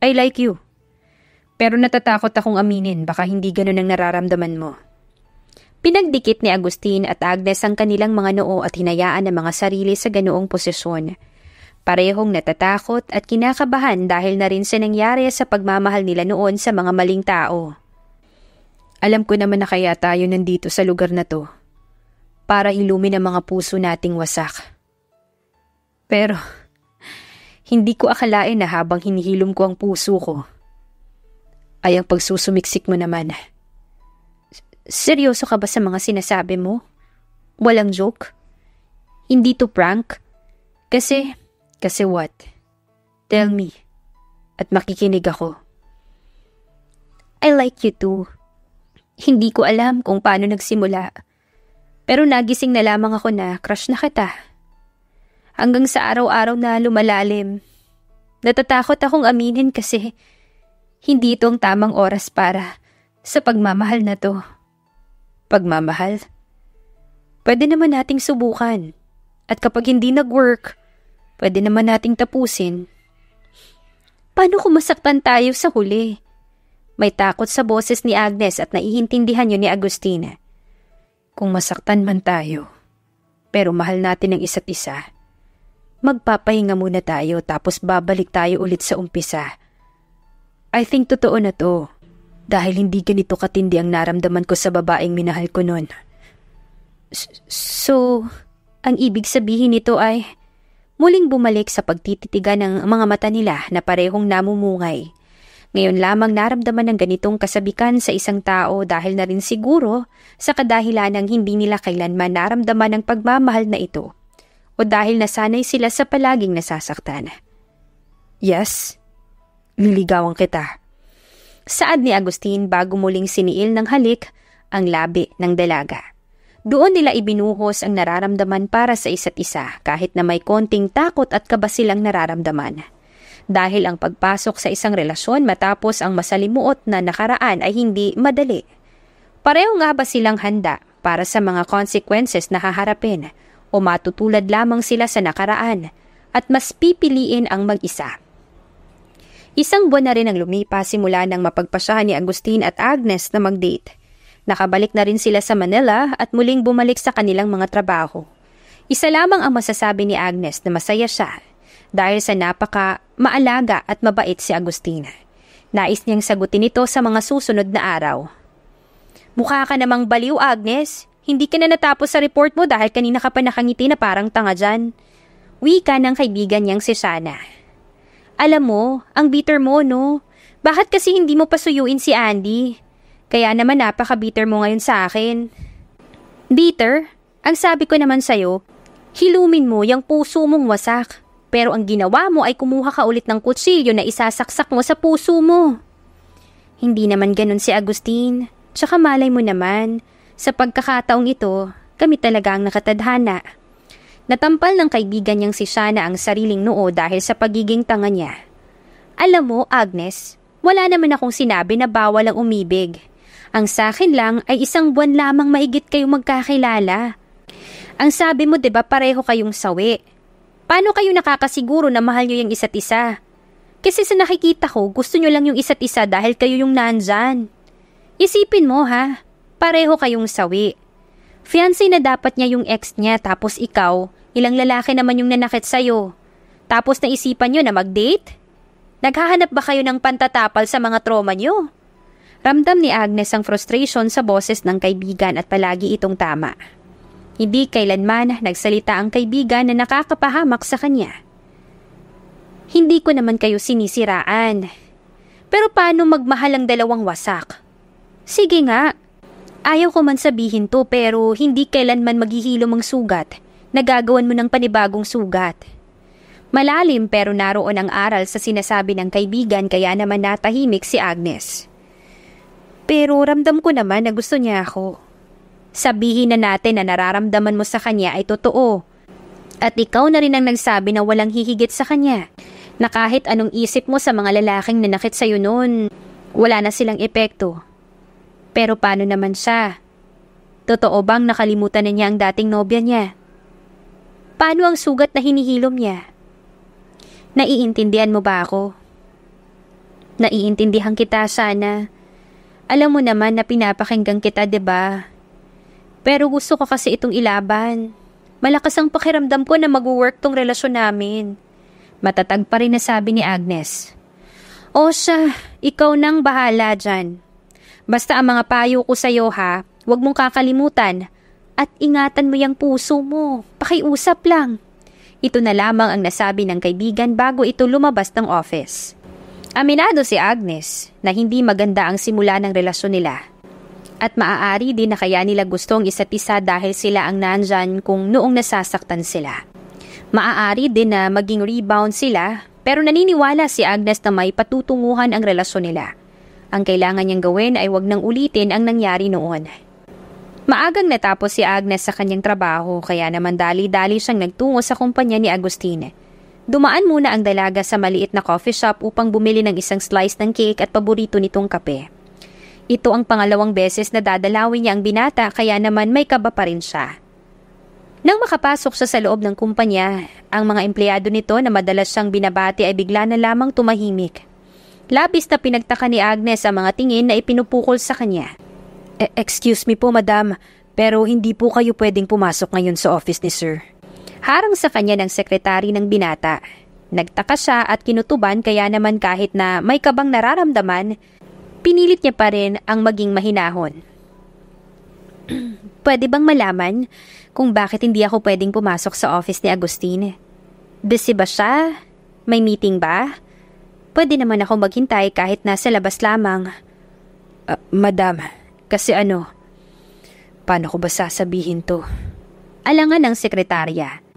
I like you. Pero natatakot akong aminin baka hindi ganun ang nararamdaman mo. Pinagdikit ni Agustin at Agnes ang kanilang mga noo at hinayaan ng mga sarili sa ganoong posisyon. Parehong natatakot at kinakabahan dahil na rin sa nangyari sa pagmamahal nila noon sa mga maling tao. Alam ko naman na kaya tayo nandito sa lugar na to. Para ilumin ang mga puso nating wasak. Pero, hindi ko akalain na habang hinihilom ko ang puso ko, ay ang pagsusumiksik mo naman. Seryoso ka ba sa mga sinasabi mo? Walang joke? Hindi to prank? Kasi kasi what? Tell me. At makikinig ako. I like you too. Hindi ko alam kung paano nagsimula. Pero nagising na lamang ako na crush na kita. Hanggang sa araw-araw na lumalalim. Natatakot akong aminin kasi hindi ito ang tamang oras para sa pagmamahal na to. Pagmamahal? Pwede naman nating subukan. At kapag hindi nag-work, Pwede naman nating tapusin. Paano kung masaktan tayo sa huli? May takot sa boses ni Agnes at naiintindihan yun ni Agustina. Kung masaktan man tayo, pero mahal natin ang isa't isa, magpapahinga muna tayo tapos babalik tayo ulit sa umpisa. I think totoo na to dahil hindi ganito katindi ang naramdaman ko sa babaeng minahal ko noon. So, ang ibig sabihin nito ay muling bumalik sa pagtititigan ng mga mata nila na parehong namumungay. Ngayon lamang naramdaman ng ganitong kasabikan sa isang tao dahil na rin siguro sa kadahilan ng hindi nila kailanman naramdaman ng pagmamahal na ito o dahil nasanay sila sa palaging nasasaktan. Yes, niligawan kita. Saad ni Agustin bago muling siniil ng halik ang labi ng dalaga. Doon nila ibinuhos ang nararamdaman para sa isa't isa kahit na may konting takot at kabasilang nararamdaman. Dahil ang pagpasok sa isang relasyon matapos ang masalimuot na nakaraan ay hindi madali. Pareho nga ba silang handa para sa mga consequences na haharapin o matutulad lamang sila sa nakaraan at mas pipiliin ang mag-isa? Isang buwan na rin ang lumipas simula nang mapagpasyahan ni Agustin at Agnes na mag-date. Nakabalik na rin sila sa Manila at muling bumalik sa kanilang mga trabaho. Isa lamang ang masasabi ni Agnes na masaya siya dahil sa napaka maalaga at mabait si Agustina. Nais niyang sagutin ito sa mga susunod na araw. Mukha ka namang baliw, Agnes. Hindi ka na natapos sa report mo dahil kanina ka pa nakangiti na parang tanga dyan. Wika ng kaibigan niyang si Sana. Alam mo, ang bitter mo, no? Bakit kasi hindi mo pasuyuin si Andy? Kaya naman napaka-bitter mo ngayon sa akin. Bitter? Ang sabi ko naman sa'yo, hilumin mo yung puso mong wasak. Pero ang ginawa mo ay kumuha ka ulit ng kutsilyo na isasaksak mo sa puso mo. Hindi naman ganun si Agustin. Tsaka malay mo naman, sa pagkakataong ito, kami talaga ang nakatadhana. Natampal ng kaibigan niyang si Shana ang sariling noo dahil sa pagiging tanga niya. Alam mo, Agnes, wala naman akong sinabi na bawal ang umibig. Ang sa akin lang ay isang buwan lamang maigit kayong magkakilala. Ang sabi mo 'di ba pareho kayong sawi. Paano kayo nakakasiguro na mahal niyo 'yang isa't isa? Kasi sa nakikita ko, gusto niyo lang yung isa't isa dahil kayo yung nandyan. Isipin mo ha, pareho kayong sawi. Fiancé na dapat niya yung ex niya tapos ikaw, ilang lalaki naman yung nanakit sa iyo? Tapos naisipan niyo na mag-date? Naghahanap ba kayo ng pantatapal sa mga trauma niyo? Ramdam ni Agnes ang frustration sa boses ng kaibigan at palagi itong tama. Hindi kailanman nagsalita ang kaibigan na nakakapahamak sa kanya. Hindi ko naman kayo sinisiraan. Pero paano magmahal ang dalawang wasak? Sige nga, ayaw ko man sabihin to pero hindi kailanman maghihilom ang sugat nagagawan mo ng panibagong sugat. Malalim pero naroon ang aral sa sinasabi ng kaibigan kaya naman natahimik si Agnes. Pero ramdam ko naman na gusto niya ako. Sabihin na natin na nararamdaman mo sa kanya ay totoo. At ikaw na rin ang nagsabi na walang hihigit sa kanya. Na kahit anong isip mo sa mga lalaking nanakit sa'yo noon, wala na silang epekto. Pero paano naman siya? Totoo bang nakalimutan na niya ang dating nobya niya? Paano ang sugat na hinihilom niya? Naiintindihan mo ba ako? Naiintindihan kita sana alam mo naman na pinapakinggan kita, ba? Diba? Pero gusto ko kasi itong ilaban. Malakas ang pakiramdam ko na mag-work tong relasyon namin. Matatag pa rin na sabi ni Agnes. O siya, ikaw nang bahala dyan. Basta ang mga payo ko sa'yo ha, huwag mong kakalimutan at ingatan mo yung puso mo. Pakiusap lang. Ito na lamang ang nasabi ng kaibigan bago ito lumabas ng office. Aminado si Agnes na hindi maganda ang simula ng relasyon nila at maaari din na kaya nila gustong ang isa't isa dahil sila ang nandyan kung noong nasasaktan sila. Maaari din na maging rebound sila pero naniniwala si Agnes na may patutunguhan ang relasyon nila. Ang kailangan niyang gawin ay wag nang ulitin ang nangyari noon. Maagang natapos si Agnes sa kanyang trabaho kaya naman dali-dali siyang nagtungo sa kumpanya ni Agustine. Dumaan muna ang dalaga sa maliit na coffee shop upang bumili ng isang slice ng cake at paborito nitong kape. Ito ang pangalawang beses na dadalawin niya ang binata kaya naman may kaba pa rin siya. Nang makapasok siya sa loob ng kumpanya, ang mga empleyado nito na madalas siyang binabati ay bigla na lamang tumahimik. Labis na pinagtaka ni Agnes ang mga tingin na ipinupukol sa kanya. E- excuse me po, madam, pero hindi po kayo pwedeng pumasok ngayon sa office ni sir. Harang sa kanya ng sekretary ng binata. Nagtaka siya at kinutuban kaya naman kahit na may kabang nararamdaman, pinilit niya pa rin ang maging mahinahon. Pwede bang malaman kung bakit hindi ako pwedeng pumasok sa office ni Agustin? Busy ba siya? May meeting ba? Pwede naman ako maghintay kahit nasa labas lamang. Uh, madam, kasi ano, paano ko ba sasabihin to? Alangan ng sekretarya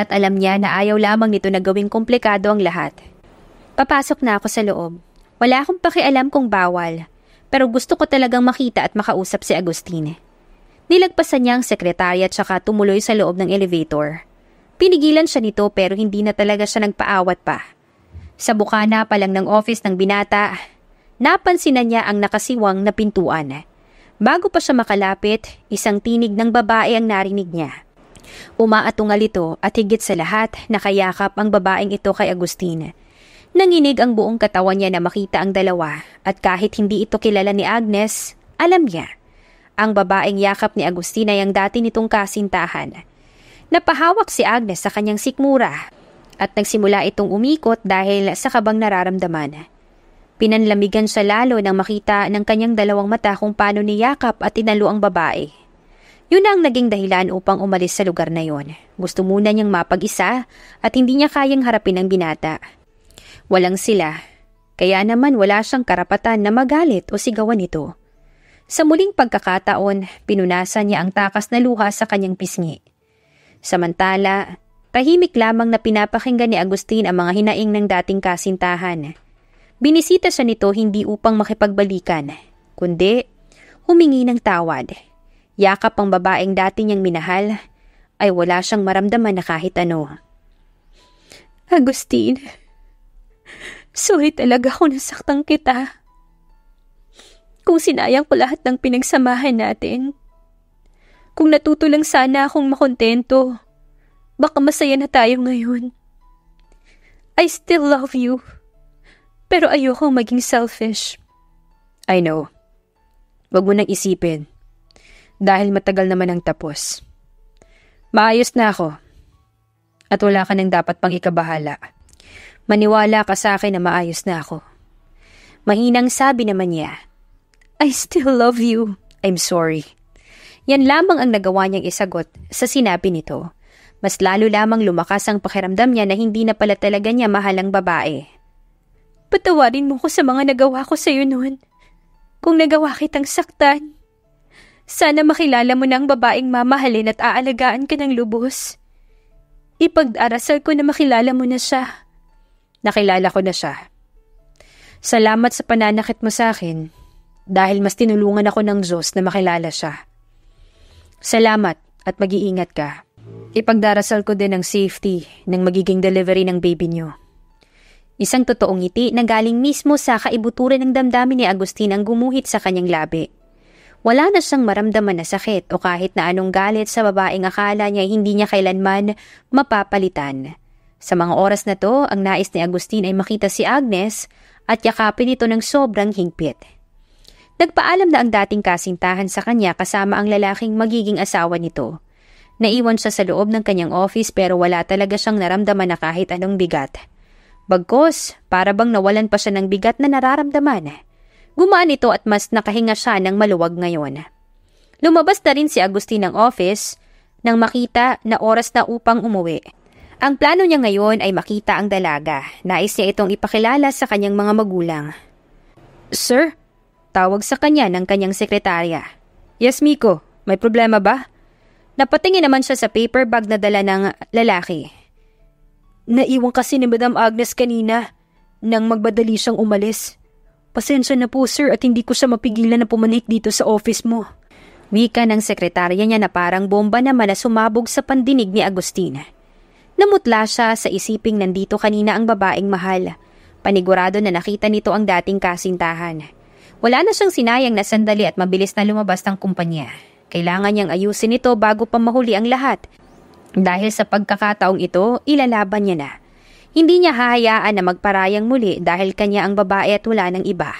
at alam niya na ayaw lamang nito na gawing komplikado ang lahat. Papasok na ako sa loob. Wala akong pakialam kung bawal, pero gusto ko talagang makita at makausap si Agustine. Nilagpasan niya ang sekretarya at saka tumuloy sa loob ng elevator. Pinigilan siya nito pero hindi na talaga siya nagpaawat pa. Sa bukana pa lang ng office ng binata, napansin na niya ang nakasiwang na pintuan. Bago pa siya makalapit, isang tinig ng babae ang narinig niya. Umaatungal ito at higit sa lahat nakayakap ang babaeng ito kay Agustin. Nanginig ang buong katawan niya na makita ang dalawa at kahit hindi ito kilala ni Agnes, alam niya. Ang babaeng yakap ni Agustin ay ang dati nitong kasintahan. Napahawak si Agnes sa kanyang sikmura at nagsimula itong umikot dahil sa kabang nararamdaman. Pinanlamigan siya lalo nang makita ng kanyang dalawang mata kung paano niyakap at tinalo ang babae. Yun ang naging dahilan upang umalis sa lugar na yon. Gusto muna niyang mapag-isa at hindi niya kayang harapin ang binata. Walang sila. Kaya naman wala siyang karapatan na magalit o sigawan ito. Sa muling pagkakataon, pinunasan niya ang takas na luha sa kanyang pisngi. Samantala, tahimik lamang na pinapakinggan ni Agustin ang mga hinaing ng dating kasintahan. Binisita siya nito hindi upang makipagbalikan, kundi humingi ng tawad yakap ang babaeng dati niyang minahal, ay wala siyang maramdaman na kahit ano. Agustin, sorry talaga kung nasaktan kita. Kung sinayang ko lahat ng pinagsamahan natin. Kung natuto lang sana akong makontento, baka masaya na tayo ngayon. I still love you, pero ayoko maging selfish. I know. Huwag mo nang isipin dahil matagal naman ang tapos. Maayos na ako. At wala ka nang dapat pang ikabahala. Maniwala ka sa akin na maayos na ako. Mahinang sabi naman niya, I still love you. I'm sorry. Yan lamang ang nagawa niyang isagot sa sinabi nito. Mas lalo lamang lumakas ang pakiramdam niya na hindi na pala talaga niya mahal ang babae. Patawarin mo ko sa mga nagawa ko sa'yo noon. Kung nagawa kitang saktan. Sana makilala mo na ang babaeng mamahalin at aalagaan ka ng lubos. Ipagdarasal ko na makilala mo na siya. Nakilala ko na siya. Salamat sa pananakit mo sa akin dahil mas tinulungan ako ng Diyos na makilala siya. Salamat at mag-iingat ka. Ipagdarasal ko din ang safety ng magiging delivery ng baby niyo. Isang totoong ngiti na galing mismo sa kaibuturan ng damdamin ni Agustin ang gumuhit sa kanyang labi. Wala na siyang maramdaman na sakit o kahit na anong galit sa babaeng akala niya hindi niya kailanman mapapalitan. Sa mga oras na to, ang nais ni Agustin ay makita si Agnes at yakapin ito ng sobrang higpit. Nagpaalam na ang dating kasintahan sa kanya kasama ang lalaking magiging asawa nito. Naiwan siya sa loob ng kanyang office pero wala talaga siyang naramdaman na kahit anong bigat. Bagkos, para bang nawalan pa siya ng bigat na nararamdaman. Gumaan ito at mas nakahinga siya ng maluwag ngayon. Lumabas na rin si Agustin ng office nang makita na oras na upang umuwi. Ang plano niya ngayon ay makita ang dalaga. Nais niya itong ipakilala sa kanyang mga magulang. Sir, tawag sa kanya ng kanyang sekretarya. Yes, Miko, may problema ba? Napatingin naman siya sa paper bag na dala ng lalaki. Naiwan kasi ni Madam Agnes kanina nang magbadali siyang umalis. Pasensya na po sir at hindi ko sa mapigilan na pumanik dito sa office mo. Wika ng sekretarya niya na parang bomba naman na sumabog sa pandinig ni Agustin. Namutla siya sa isiping nandito kanina ang babaeng mahal. Panigurado na nakita nito ang dating kasintahan. Wala na siyang sinayang na sandali at mabilis na lumabas ng kumpanya. Kailangan niyang ayusin ito bago pa mahuli ang lahat. Dahil sa pagkakataong ito, ilalaban niya na. Hindi niya hahayaan na magparayang muli dahil kanya ang babae at wala ng iba.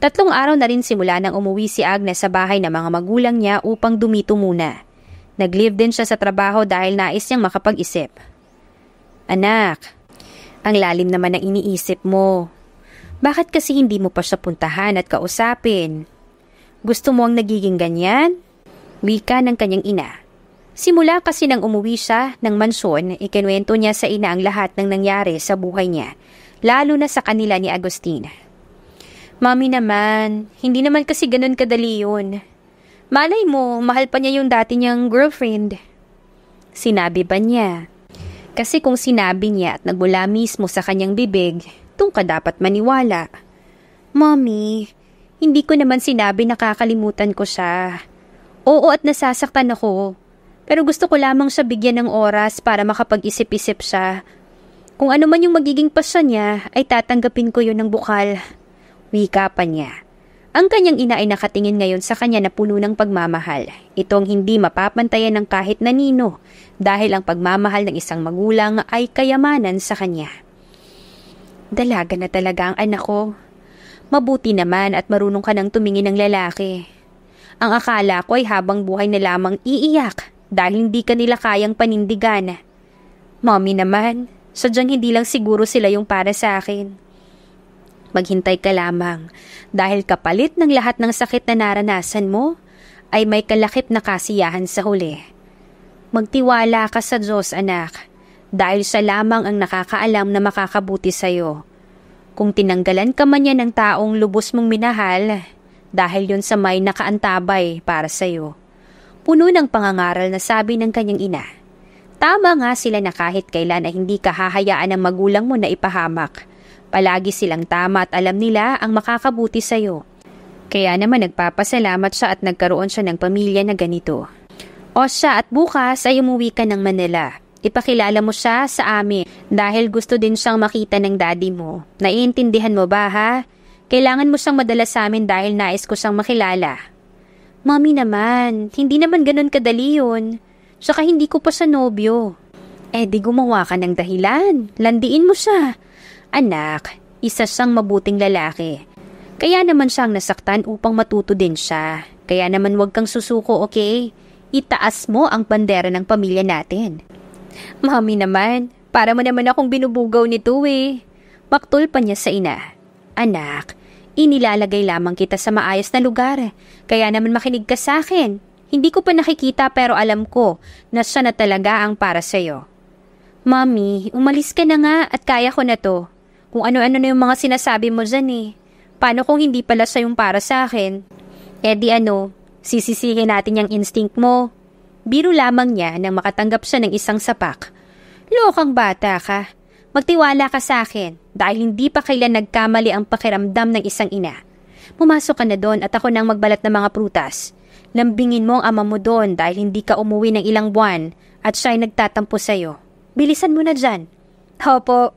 Tatlong araw na rin simula nang umuwi si Agnes sa bahay ng mga magulang niya upang dumito muna. Naglive din siya sa trabaho dahil nais niyang makapag-isip. Anak, ang lalim naman ng iniisip mo. Bakit kasi hindi mo pa siya puntahan at kausapin? Gusto mo ang nagiging ganyan? Wika ng kanyang ina. Simula kasi nang umuwi siya ng mansyon, ikinuwento niya sa ina ang lahat ng nangyari sa buhay niya, lalo na sa kanila ni Agustina. Mami naman, hindi naman kasi ganun kadali yun. Malay mo, mahal pa niya yung dati niyang girlfriend. Sinabi ba niya? Kasi kung sinabi niya at nagmula mismo sa kanyang bibig, tung ka dapat maniwala. Mommy, hindi ko naman sinabi nakakalimutan ko siya. Oo at nasasaktan ako, pero gusto ko lamang siya bigyan ng oras para makapag-isip-isip siya. Kung ano man yung magiging pasya niya, ay tatanggapin ko yun ng bukal. Wika pa niya. Ang kanyang ina ay nakatingin ngayon sa kanya na puno ng pagmamahal. Itong hindi mapapantayan ng kahit na nino dahil ang pagmamahal ng isang magulang ay kayamanan sa kanya. Dalaga na talaga ang anak ko. Mabuti naman at marunong ka nang tumingin ng lalaki. Ang akala ko ay habang buhay na lamang iiyak dahil hindi kanila kayang panindigan. Mommy naman, sadyang hindi lang siguro sila yung para sa akin. Maghintay ka lamang dahil kapalit ng lahat ng sakit na naranasan mo ay may kalakip na kasiyahan sa huli. Magtiwala ka sa Diyos anak dahil siya lamang ang nakakaalam na makakabuti sa'yo. Kung tinanggalan ka man niya ng taong lubos mong minahal, dahil yon sa may nakaantabay para sa'yo. Puno ng pangangaral na sabi ng kanyang ina. Tama nga sila na kahit kailan ay hindi kahahayaan ng magulang mo na ipahamak. Palagi silang tama at alam nila ang makakabuti sa'yo. Kaya naman nagpapasalamat siya at nagkaroon siya ng pamilya na ganito. O siya at bukas ay umuwi ka ng Manila. Ipakilala mo siya sa amin dahil gusto din siyang makita ng daddy mo. Naiintindihan mo ba ha? Kailangan mo siyang madala sa amin dahil nais ko siyang makilala. Mami naman, hindi naman ganun kadali yun. Saka hindi ko pa sa nobyo. Eh di gumawa ka ng dahilan. Landiin mo siya. Anak, isa siyang mabuting lalaki. Kaya naman siyang nasaktan upang matuto din siya. Kaya naman huwag kang susuko, okay? Itaas mo ang bandera ng pamilya natin. Mami naman, para mo naman akong binubugaw nito eh. Maktol pa niya sa ina. Anak, Inilalagay lamang kita sa maayos na lugar. Kaya naman makinig ka sa akin. Hindi ko pa nakikita pero alam ko na siya na talaga ang para sa'yo. Mami, umalis ka na nga at kaya ko na to. Kung ano-ano na yung mga sinasabi mo dyan eh. Paano kung hindi pala siya yung para sa akin? Eh di ano, sisisihin natin yung instinct mo. Biro lamang niya nang makatanggap siya ng isang sapak. Lokang bata ka. Magtiwala ka sa akin dahil hindi pa kailan nagkamali ang pakiramdam ng isang ina. Pumasok ka na doon at ako nang magbalat ng mga prutas. Lambingin mo ang ama mo doon dahil hindi ka umuwi ng ilang buwan at siya'y nagtatampo sa'yo. Bilisan mo na dyan. Opo.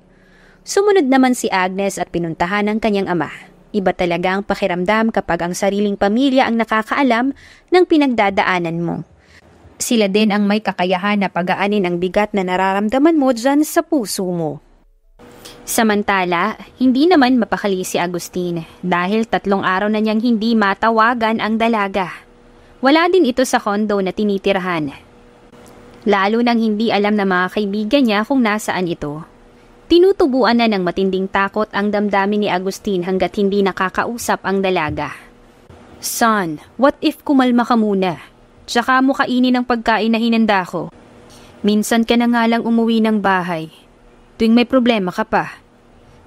Sumunod naman si Agnes at pinuntahan ang kanyang ama. Iba talaga ang pakiramdam kapag ang sariling pamilya ang nakakaalam ng pinagdadaanan mo. Sila din ang may kakayahan na pagaanin ang bigat na nararamdaman mo dyan sa puso mo. Samantala, hindi naman mapakali si Agustin dahil tatlong araw na niyang hindi matawagan ang dalaga. Wala din ito sa kondo na tinitirhan. Lalo nang hindi alam ng mga kaibigan niya kung nasaan ito. Tinutubuan na ng matinding takot ang damdamin ni Agustin hanggat hindi nakakausap ang dalaga. Son, what if kumalma ka muna? Tsaka mo kainin ang pagkain na hinanda ko. Minsan ka na nga lang umuwi ng bahay tuwing may problema ka pa.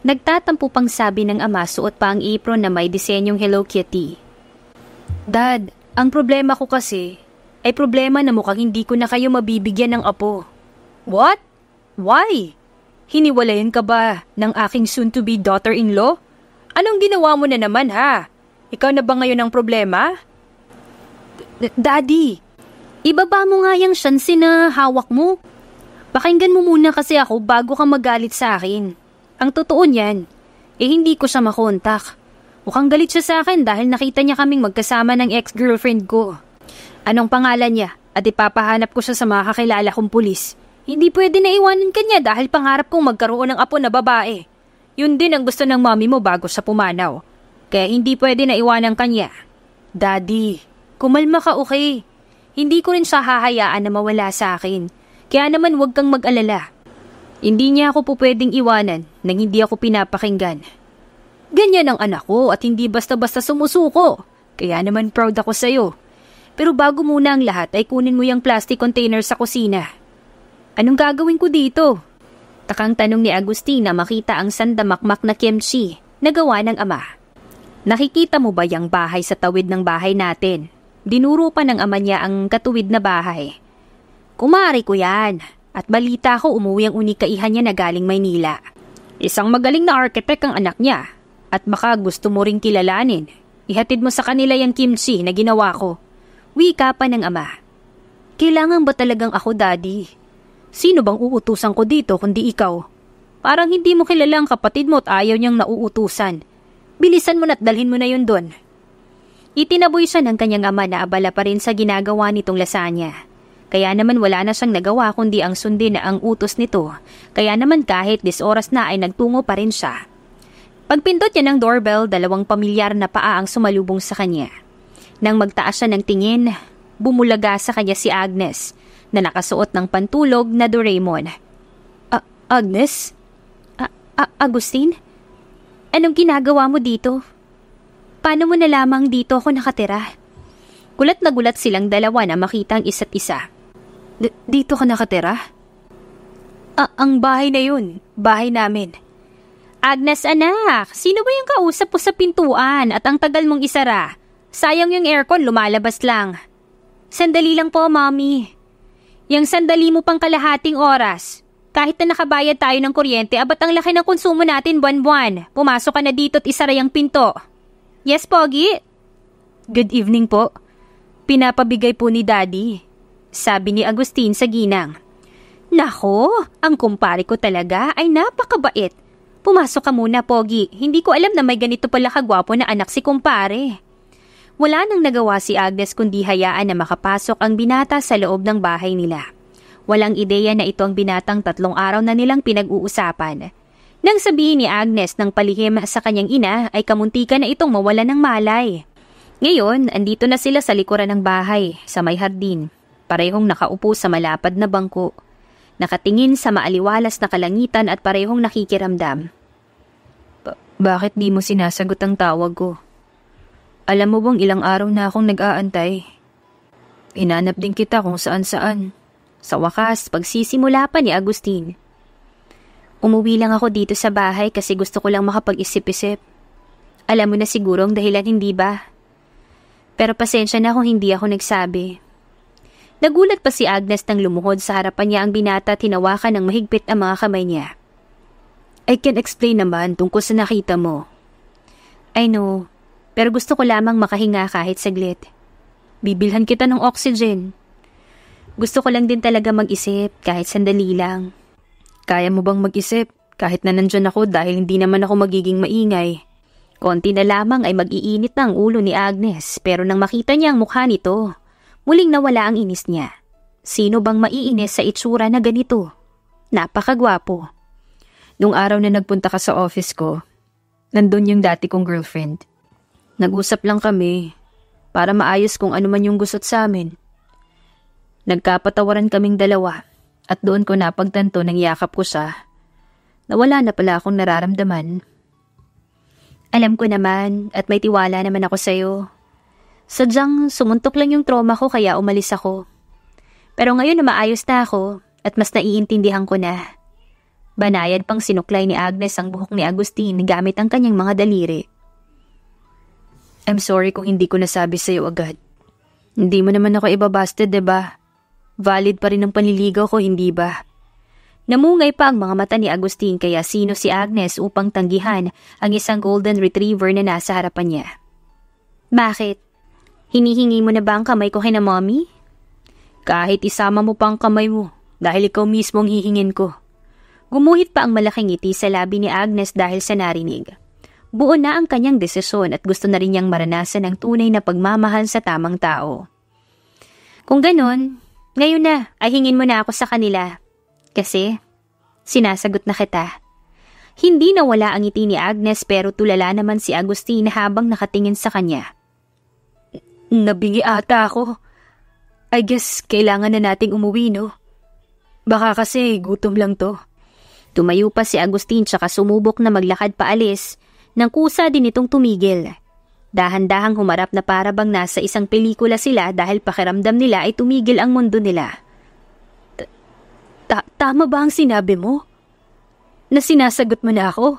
Nagtatampo pang sabi ng ama suot pa ang apron na may disenyong Hello Kitty. Dad, ang problema ko kasi ay problema na mukhang hindi ko na kayo mabibigyan ng apo. What? Why? Hiniwalayan ka ba ng aking soon-to-be daughter-in-law? Anong ginawa mo na naman ha? Ikaw na ba ngayon ang problema? D- Daddy, ibaba mo nga yung syansi na hawak mo. Pakinggan mo muna kasi ako bago ka magalit sa akin. Ang totoo niyan, eh hindi ko siya makontak. Mukhang galit siya sa akin dahil nakita niya kaming magkasama ng ex-girlfriend ko. Anong pangalan niya? At ipapahanap ko siya sa mga kakilala kong pulis. Hindi pwede na iwanan kanya dahil pangarap kong magkaroon ng apo na babae. Yun din ang gusto ng mami mo bago sa pumanaw. Kaya hindi pwede na iwanan kanya. Daddy, kumalma ka okay. Hindi ko rin siya hahayaan na mawala sa akin. Kaya naman huwag kang mag-alala. Hindi niya ako po pwedeng iwanan nang hindi ako pinapakinggan. Ganyan ang anak ko at hindi basta-basta sumusuko. Kaya naman proud ako sa'yo. Pero bago muna ang lahat ay kunin mo yung plastic container sa kusina. Anong gagawin ko dito? Takang tanong ni Agustina makita ang sandamakmak na kimchi na gawa ng ama. Nakikita mo ba yung bahay sa tawid ng bahay natin? Dinuro pa ng ama niya ang katuwid na bahay Kumari ko yan. At balita ko umuwi ang unikaihan niya na galing Maynila. Isang magaling na architect ang anak niya. At baka gusto mo ring kilalanin. Ihatid mo sa kanila yung kimchi na ginawa ko. Wika pa ng ama. Kailangan ba talagang ako, daddy? Sino bang uutusan ko dito kundi ikaw? Parang hindi mo kilala ang kapatid mo at ayaw niyang nauutusan. Bilisan mo na't dalhin mo na yun doon. Itinaboy siya ng kanyang ama na abala pa rin sa ginagawa nitong lasanya. Kaya naman wala na siyang nagawa kundi ang sundin na ang utos nito. Kaya naman kahit dis oras na ay nagtungo pa rin siya. Pagpindot niya ng doorbell, dalawang pamilyar na paa ang sumalubong sa kanya. Nang magtaas siya ng tingin, bumulaga sa kanya si Agnes na nakasuot ng pantulog na Doraemon. A- Agnes? A- A- Agustin? Anong ginagawa mo dito? Paano mo nalamang dito ako nakatira? Gulat na gulat silang dalawa na makita ang isa't isa. D- dito ka nakatira? A- ang bahay na yun. Bahay namin. Agnes anak, sino ba yung kausap ko sa pintuan at ang tagal mong isara? Sayang yung aircon, lumalabas lang. Sandali lang po, mommy. Yang sandali mo pang kalahating oras. Kahit na nakabayad tayo ng kuryente, abat ang laki ng konsumo natin buwan-buwan. Pumasok ka na dito at isara yung pinto. Yes, Pogi? Good evening po. Pinapabigay po ni Daddy sabi ni Agustin sa ginang. Nako, ang kumpare ko talaga ay napakabait. Pumasok ka muna, Pogi. Hindi ko alam na may ganito pala kagwapo na anak si kumpare. Wala nang nagawa si Agnes kundi hayaan na makapasok ang binata sa loob ng bahay nila. Walang ideya na ito ang binatang tatlong araw na nilang pinag-uusapan. Nang sabihin ni Agnes ng palihim sa kanyang ina ay kamuntika na itong mawala ng malay. Ngayon, andito na sila sa likuran ng bahay, sa may hardin parehong nakaupo sa malapad na bangko, nakatingin sa maaliwalas na kalangitan at parehong nakikiramdam. Ba- bakit di mo sinasagot ang tawag ko? Alam mo bang ilang araw na akong nag-aantay? Inanap din kita kung saan-saan. Sa wakas, pagsisimula pa ni Agustin. Umuwi lang ako dito sa bahay kasi gusto ko lang makapag-isip-isip. Alam mo na siguro ang dahilan, hindi ba? Pero pasensya na kung hindi ako nagsabi. Nagulat pa si Agnes nang lumuhod sa harapan niya ang binata at hinawakan ng mahigpit ang mga kamay niya. I can explain naman tungkol sa nakita mo. I know, pero gusto ko lamang makahinga kahit saglit. Bibilhan kita ng oxygen. Gusto ko lang din talaga mag-isip kahit sandali lang. Kaya mo bang mag-isip kahit na nandyan ako dahil hindi naman ako magiging maingay? Konti na lamang ay mag-iinit ang ulo ni Agnes pero nang makita niya ang mukha nito, Muling nawala ang inis niya. Sino bang maiinis sa itsura na ganito? Napakagwapo. Nung araw na nagpunta ka sa office ko, nandun yung dati kong girlfriend. Nag-usap lang kami para maayos kung ano man yung gusot sa amin. Nagkapatawaran kaming dalawa at doon ko napagtanto ng yakap ko siya nawala na pala akong nararamdaman. Alam ko naman at may tiwala naman ako sa'yo Sadyang sumuntok lang yung trauma ko kaya umalis ako. Pero ngayon na maayos na ako at mas naiintindihan ko na. Banayad pang sinuklay ni Agnes ang buhok ni Agustin gamit ang kanyang mga daliri. I'm sorry kung hindi ko nasabi sa'yo agad. Hindi mo naman ako ibabasted, ba? Valid pa rin ang panliligaw ko, hindi ba? Namungay pa ang mga mata ni Agustin kaya sino si Agnes upang tanggihan ang isang golden retriever na nasa harapan niya. Bakit? Hinihingi mo na ba ang kamay ko kay na mommy? Kahit isama mo pa ang kamay mo dahil ikaw mismo ang hihingin ko. Gumuhit pa ang malaking ngiti sa labi ni Agnes dahil sa narinig. Buo na ang kanyang desisyon at gusto na rin niyang maranasan ang tunay na pagmamahal sa tamang tao. Kung ganon, ngayon na ay hingin mo na ako sa kanila. Kasi, sinasagot na kita. Hindi nawala ang ngiti ni Agnes pero tulala naman si Agustin habang nakatingin sa kanya. Nabingi ata ako. I guess kailangan na nating umuwi, no? Baka kasi gutom lang to. Tumayo pa si Agustin tsaka sumubok na maglakad paalis nang kusa din itong tumigil. Dahan-dahang humarap na para bang nasa isang pelikula sila dahil pakiramdam nila ay tumigil ang mundo nila. Ta Tama ba ang sinabi mo? Na sinasagot mo na ako?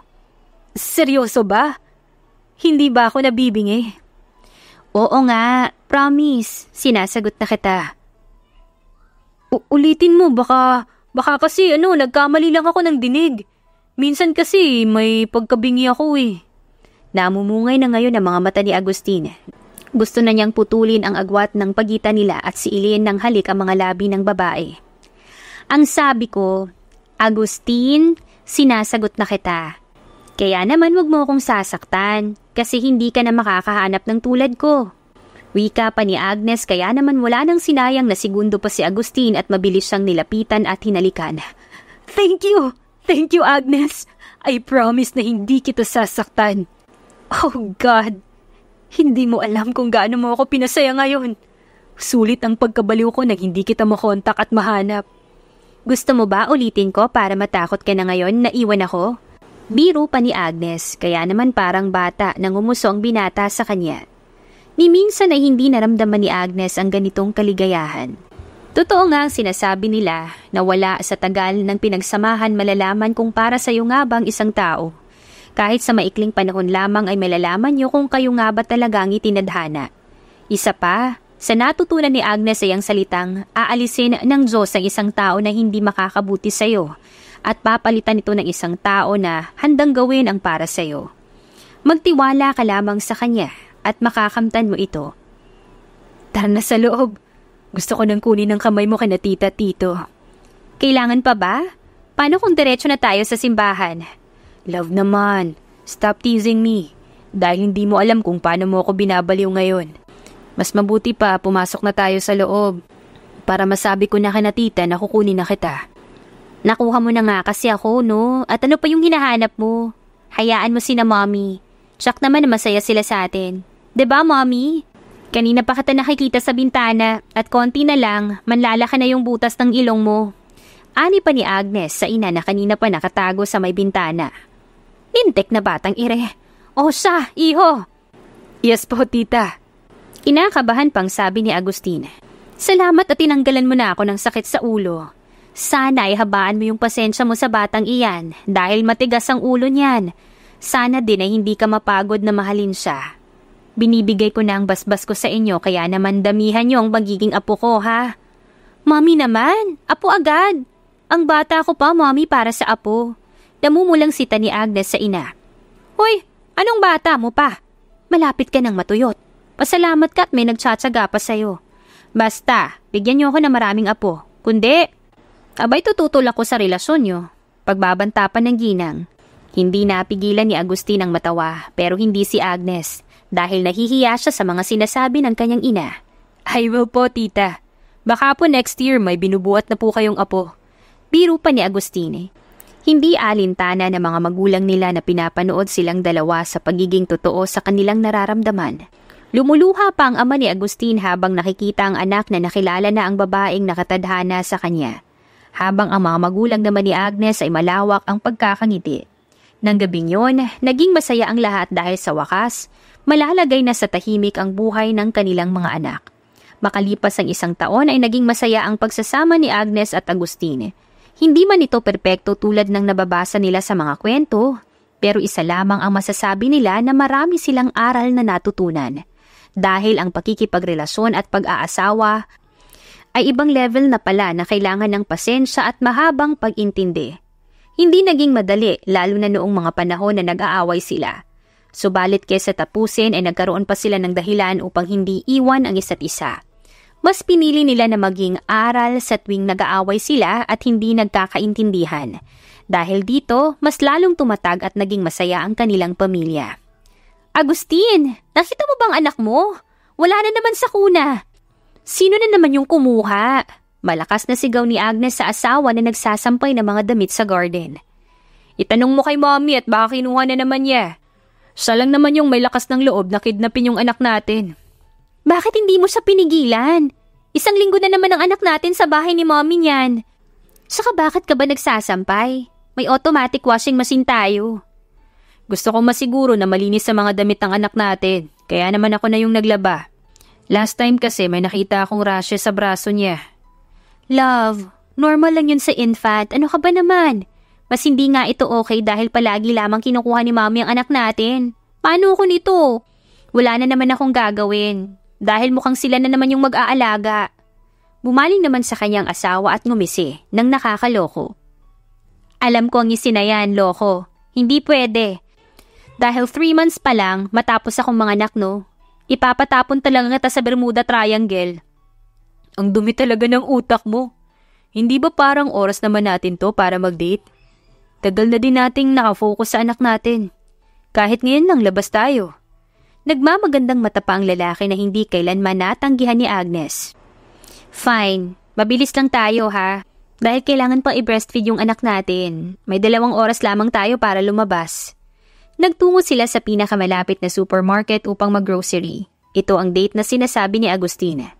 Seryoso ba? Hindi ba ako nabibingi? Oo nga, promise. Sinasagot na kita. U- ulitin mo, baka, baka kasi ano, nagkamali lang ako ng dinig. Minsan kasi may pagkabingi ako eh. Namumungay na ngayon ang mga mata ni Agustin. Gusto na niyang putulin ang agwat ng pagitan nila at siilin ng halik ang mga labi ng babae. Ang sabi ko, Agustin, sinasagot na kita. Kaya naman wag mo akong sasaktan kasi hindi ka na makakahanap ng tulad ko. Wika pa ni Agnes kaya naman wala nang sinayang na segundo pa si Agustin at mabilis siyang nilapitan at hinalikan. Thank you! Thank you, Agnes! I promise na hindi kita sasaktan. Oh God! Hindi mo alam kung gaano mo ako pinasaya ngayon. Sulit ang pagkabaliw ko nang hindi kita makontak at mahanap. Gusto mo ba ulitin ko para matakot ka na ngayon na iwan ako? Biro pa ni Agnes, kaya naman parang bata nang umuso ang binata sa kanya. Ni minsan ay hindi naramdaman ni Agnes ang ganitong kaligayahan. Totoo nga ang sinasabi nila na wala sa tagal ng pinagsamahan malalaman kung para sa'yo nga ba ang isang tao. Kahit sa maikling panahon lamang ay malalaman niyo kung kayo nga ba talaga ang itinadhana. Isa pa, sa natutunan ni Agnes ay ang salitang aalisin ng Diyos ang isang tao na hindi makakabuti sa iyo at papalitan ito ng isang tao na handang gawin ang para sa iyo. Magtiwala ka lamang sa kanya at makakamtan mo ito. Tara na sa loob. Gusto ko nang kunin ang kamay mo kina tita tito. Kailangan pa ba? Paano kung diretso na tayo sa simbahan? Love naman, stop teasing me. Dahil hindi mo alam kung paano mo ako binabaliw ngayon. Mas mabuti pa pumasok na tayo sa loob. Para masabi ko na kina tita na kukunin na kita. Nakuha mo na nga kasi ako, no? At ano pa yung hinahanap mo? Hayaan mo sina mommy. Tsak naman na masaya sila sa atin. ba diba, mommy? Kanina pa kita nakikita sa bintana at konti na lang, manlala ka na yung butas ng ilong mo. Ani pa ni Agnes sa ina na kanina pa nakatago sa may bintana. Nintek na batang ire. O siya, iho! Yes po, tita. Inakabahan pang sabi ni Agustina. Salamat at tinanggalan mo na ako ng sakit sa ulo. Sana ay habaan mo yung pasensya mo sa batang iyan dahil matigas ang ulo niyan. Sana din ay hindi ka mapagod na mahalin siya. Binibigay ko na ang basbas ko sa inyo kaya naman damihan niyo ang magiging apo ko ha. Mami naman, apo agad. Ang bata ko pa, mami, para sa apo. Namumulang sita ni Agnes sa ina. Hoy, anong bata mo pa? Malapit ka ng matuyot. Pasalamat ka at may nagtsatsaga pa sa'yo. Basta, bigyan niyo ako na maraming apo. Kundi, Abay tututol ako sa relasyon nyo. Pagbabanta ng ginang. Hindi napigilan ni Agustin ang matawa pero hindi si Agnes dahil nahihiya siya sa mga sinasabi ng kanyang ina. I will po, tita. Baka po next year may binubuhat na po kayong apo. Biro pa ni Agustine. Eh. Hindi alintana ng mga magulang nila na pinapanood silang dalawa sa pagiging totoo sa kanilang nararamdaman. Lumuluha pa ang ama ni Agustin habang nakikita ang anak na nakilala na ang babaeng nakatadhana sa kanya habang ang mga magulang naman ni Agnes ay malawak ang pagkakangiti. Nang gabing yon, naging masaya ang lahat dahil sa wakas, malalagay na sa tahimik ang buhay ng kanilang mga anak. Makalipas ang isang taon ay naging masaya ang pagsasama ni Agnes at Agustine. Hindi man ito perpekto tulad ng nababasa nila sa mga kwento, pero isa lamang ang masasabi nila na marami silang aral na natutunan. Dahil ang pakikipagrelasyon at pag-aasawa ay ibang level na pala na kailangan ng pasensya at mahabang pag-intindi. Hindi naging madali lalo na noong mga panahon na nag-aaway sila. Subalit kesa tapusin ay nagkaroon pa sila ng dahilan upang hindi iwan ang isa't isa. Mas pinili nila na maging aral sa tuwing nag-aaway sila at hindi nagkakaintindihan. Dahil dito, mas lalong tumatag at naging masaya ang kanilang pamilya. Agustin, nakita mo bang anak mo? Wala na naman sa kuna. Sino na naman yung kumuha? Malakas na sigaw ni Agnes sa asawa na nagsasampay ng mga damit sa garden. Itanong mo kay mommy at baka kinuha na naman niya. Siya lang naman yung may lakas ng loob na kidnapin yung anak natin. Bakit hindi mo sa pinigilan? Isang linggo na naman ang anak natin sa bahay ni mommy niyan. Saka bakit ka ba nagsasampay? May automatic washing machine tayo. Gusto kong masiguro na malinis sa mga damit ng anak natin, kaya naman ako na yung naglaba. Last time kasi may nakita akong rashes sa braso niya. Love, normal lang yun sa infant. Ano ka ba naman? Mas hindi nga ito okay dahil palagi lamang kinukuha ni mami ang anak natin. Paano ako nito? Wala na naman akong gagawin. Dahil mukhang sila na naman yung mag-aalaga. Bumaling naman sa kanyang asawa at ngumisi nang nakakaloko. Alam ko ang isinayan, loko. Hindi pwede. Dahil three months pa lang matapos akong anak, no, Ipapatapon talaga kita sa Bermuda Triangle. Ang dumi talaga ng utak mo. Hindi ba parang oras naman natin to para mag-date? Tagal na din nating nakafocus sa anak natin. Kahit ngayon lang labas tayo. Nagmamagandang mata pa ang lalaki na hindi kailanman natanggihan ni Agnes. Fine, mabilis lang tayo ha. Dahil kailangan pang i-breastfeed yung anak natin. May dalawang oras lamang tayo para lumabas. Nagtungo sila sa pinakamalapit na supermarket upang maggrocery. Ito ang date na sinasabi ni Agustina.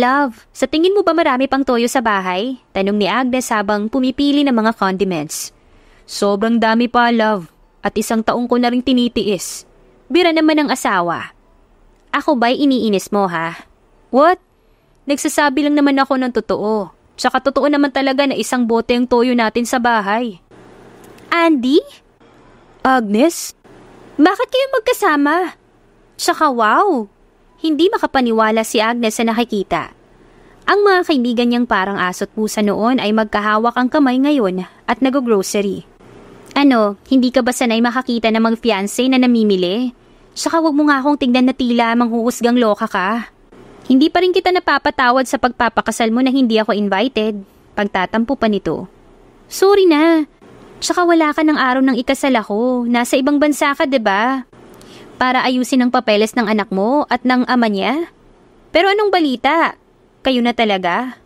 Love, sa tingin mo ba marami pang toyo sa bahay? Tanong ni Agnes habang pumipili ng mga condiments. Sobrang dami pa, love. At isang taong ko na rin tinitiis. Bira naman ang asawa. Ako ba'y iniinis mo, ha? What? Nagsasabi lang naman ako ng totoo. Tsaka totoo naman talaga na isang bote ang toyo natin sa bahay. Andy? Agnes, bakit kayo magkasama? Tsaka wow, hindi makapaniwala si Agnes sa nakikita. Ang mga kaibigan niyang parang aso't pusa noon ay magkahawak ang kamay ngayon at nago-grocery. Ano, hindi ka ba sanay makakita ng mga fiancé na namimili? Tsaka wag mo nga akong tignan na tila manghuhusgang loka ka. Hindi pa rin kita napapatawad sa pagpapakasal mo na hindi ako invited. Pagtatampo pa nito. Sorry na, Tsaka wala ka ng araw ng ikasal ako. Nasa ibang bansa ka, ba? Diba? Para ayusin ang papeles ng anak mo at ng ama niya? Pero anong balita? Kayo na talaga?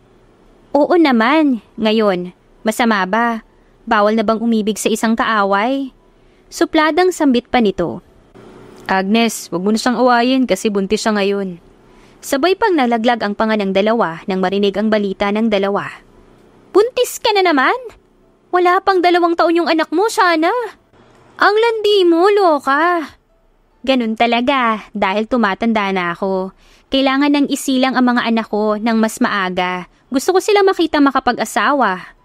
Oo naman. Ngayon, masama ba? Bawal na bang umibig sa isang kaaway? Supladang sambit pa nito. Agnes, wag mo na siyang awayin kasi buntis siya ngayon. Sabay pang nalaglag ang panga ng dalawa nang marinig ang balita ng dalawa. Buntis ka na naman? Wala pang dalawang taon yung anak mo sana. Ang landi mo, loka. Ganun talaga, dahil tumatanda na ako. Kailangan nang isilang ang mga anak ko ng mas maaga. Gusto ko sila makita makapag-asawa.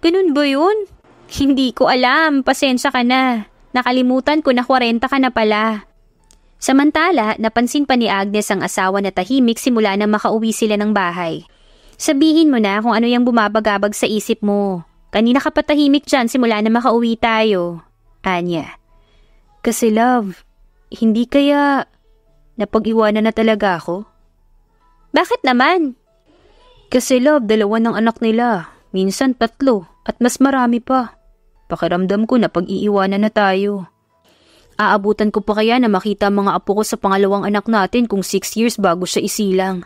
Ganun ba yun? Hindi ko alam, pasensya ka na. Nakalimutan ko na 40 ka na pala. Samantala, napansin pa ni Agnes ang asawa na tahimik simula na makauwi sila ng bahay. Sabihin mo na kung ano yung bumabagabag sa isip mo. Kanina nakapatahimik patahimik dyan simula na makauwi tayo, Anya. Kasi love, hindi kaya napag-iwanan na talaga ako? Bakit naman? Kasi love, dalawa ng anak nila, minsan tatlo at mas marami pa. Pakiramdam ko na pag-iiwanan na tayo. Aabutan ko pa kaya na makita mga apo ko sa pangalawang anak natin kung 6 years bago siya isilang.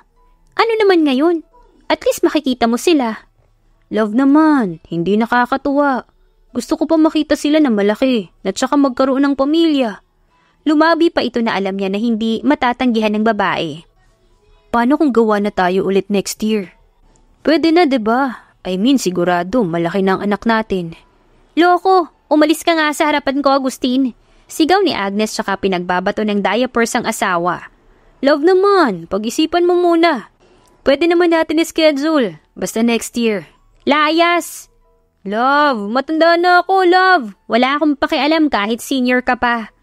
Ano naman ngayon? At least makikita mo sila. Love naman, hindi nakakatuwa. Gusto ko pa makita sila na malaki, at saka magkaroon ng pamilya. Lumabi pa ito na alam niya na hindi matatanggihan ng babae. Paano kung gawa na tayo ulit next year? Pwede na, ba? Diba? I mean, sigurado, malaki na ang anak natin. Loko, umalis ka nga sa harapan ko, Agustin. Sigaw ni Agnes saka pinagbabato ng diapers ang asawa. Love naman, pag-isipan mo muna. Pwede naman natin schedule, basta next year. Layas! Love, matanda na ako, love. Wala akong pakialam kahit senior ka pa.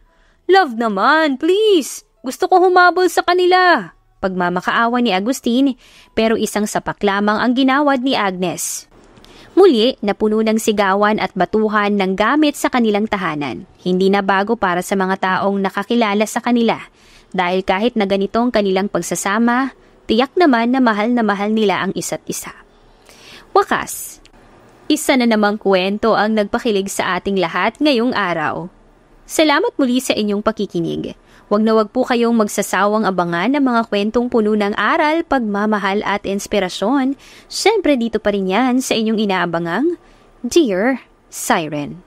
Love naman, please. Gusto ko humabol sa kanila. Pagmamakaawa ni Agustin, pero isang sapak lamang ang ginawad ni Agnes. Muli, napuno ng sigawan at batuhan ng gamit sa kanilang tahanan. Hindi na bago para sa mga taong nakakilala sa kanila dahil kahit na ganitong kanilang pagsasama, tiyak naman na mahal na mahal nila ang isa't isa. Wakas, isa na namang kwento ang nagpakilig sa ating lahat ngayong araw. Salamat muli sa inyong pakikinig. Huwag na wag po kayong magsasawang abangan ng mga kwentong puno ng aral, pagmamahal at inspirasyon. Siyempre dito pa rin yan sa inyong inaabangang Dear Siren.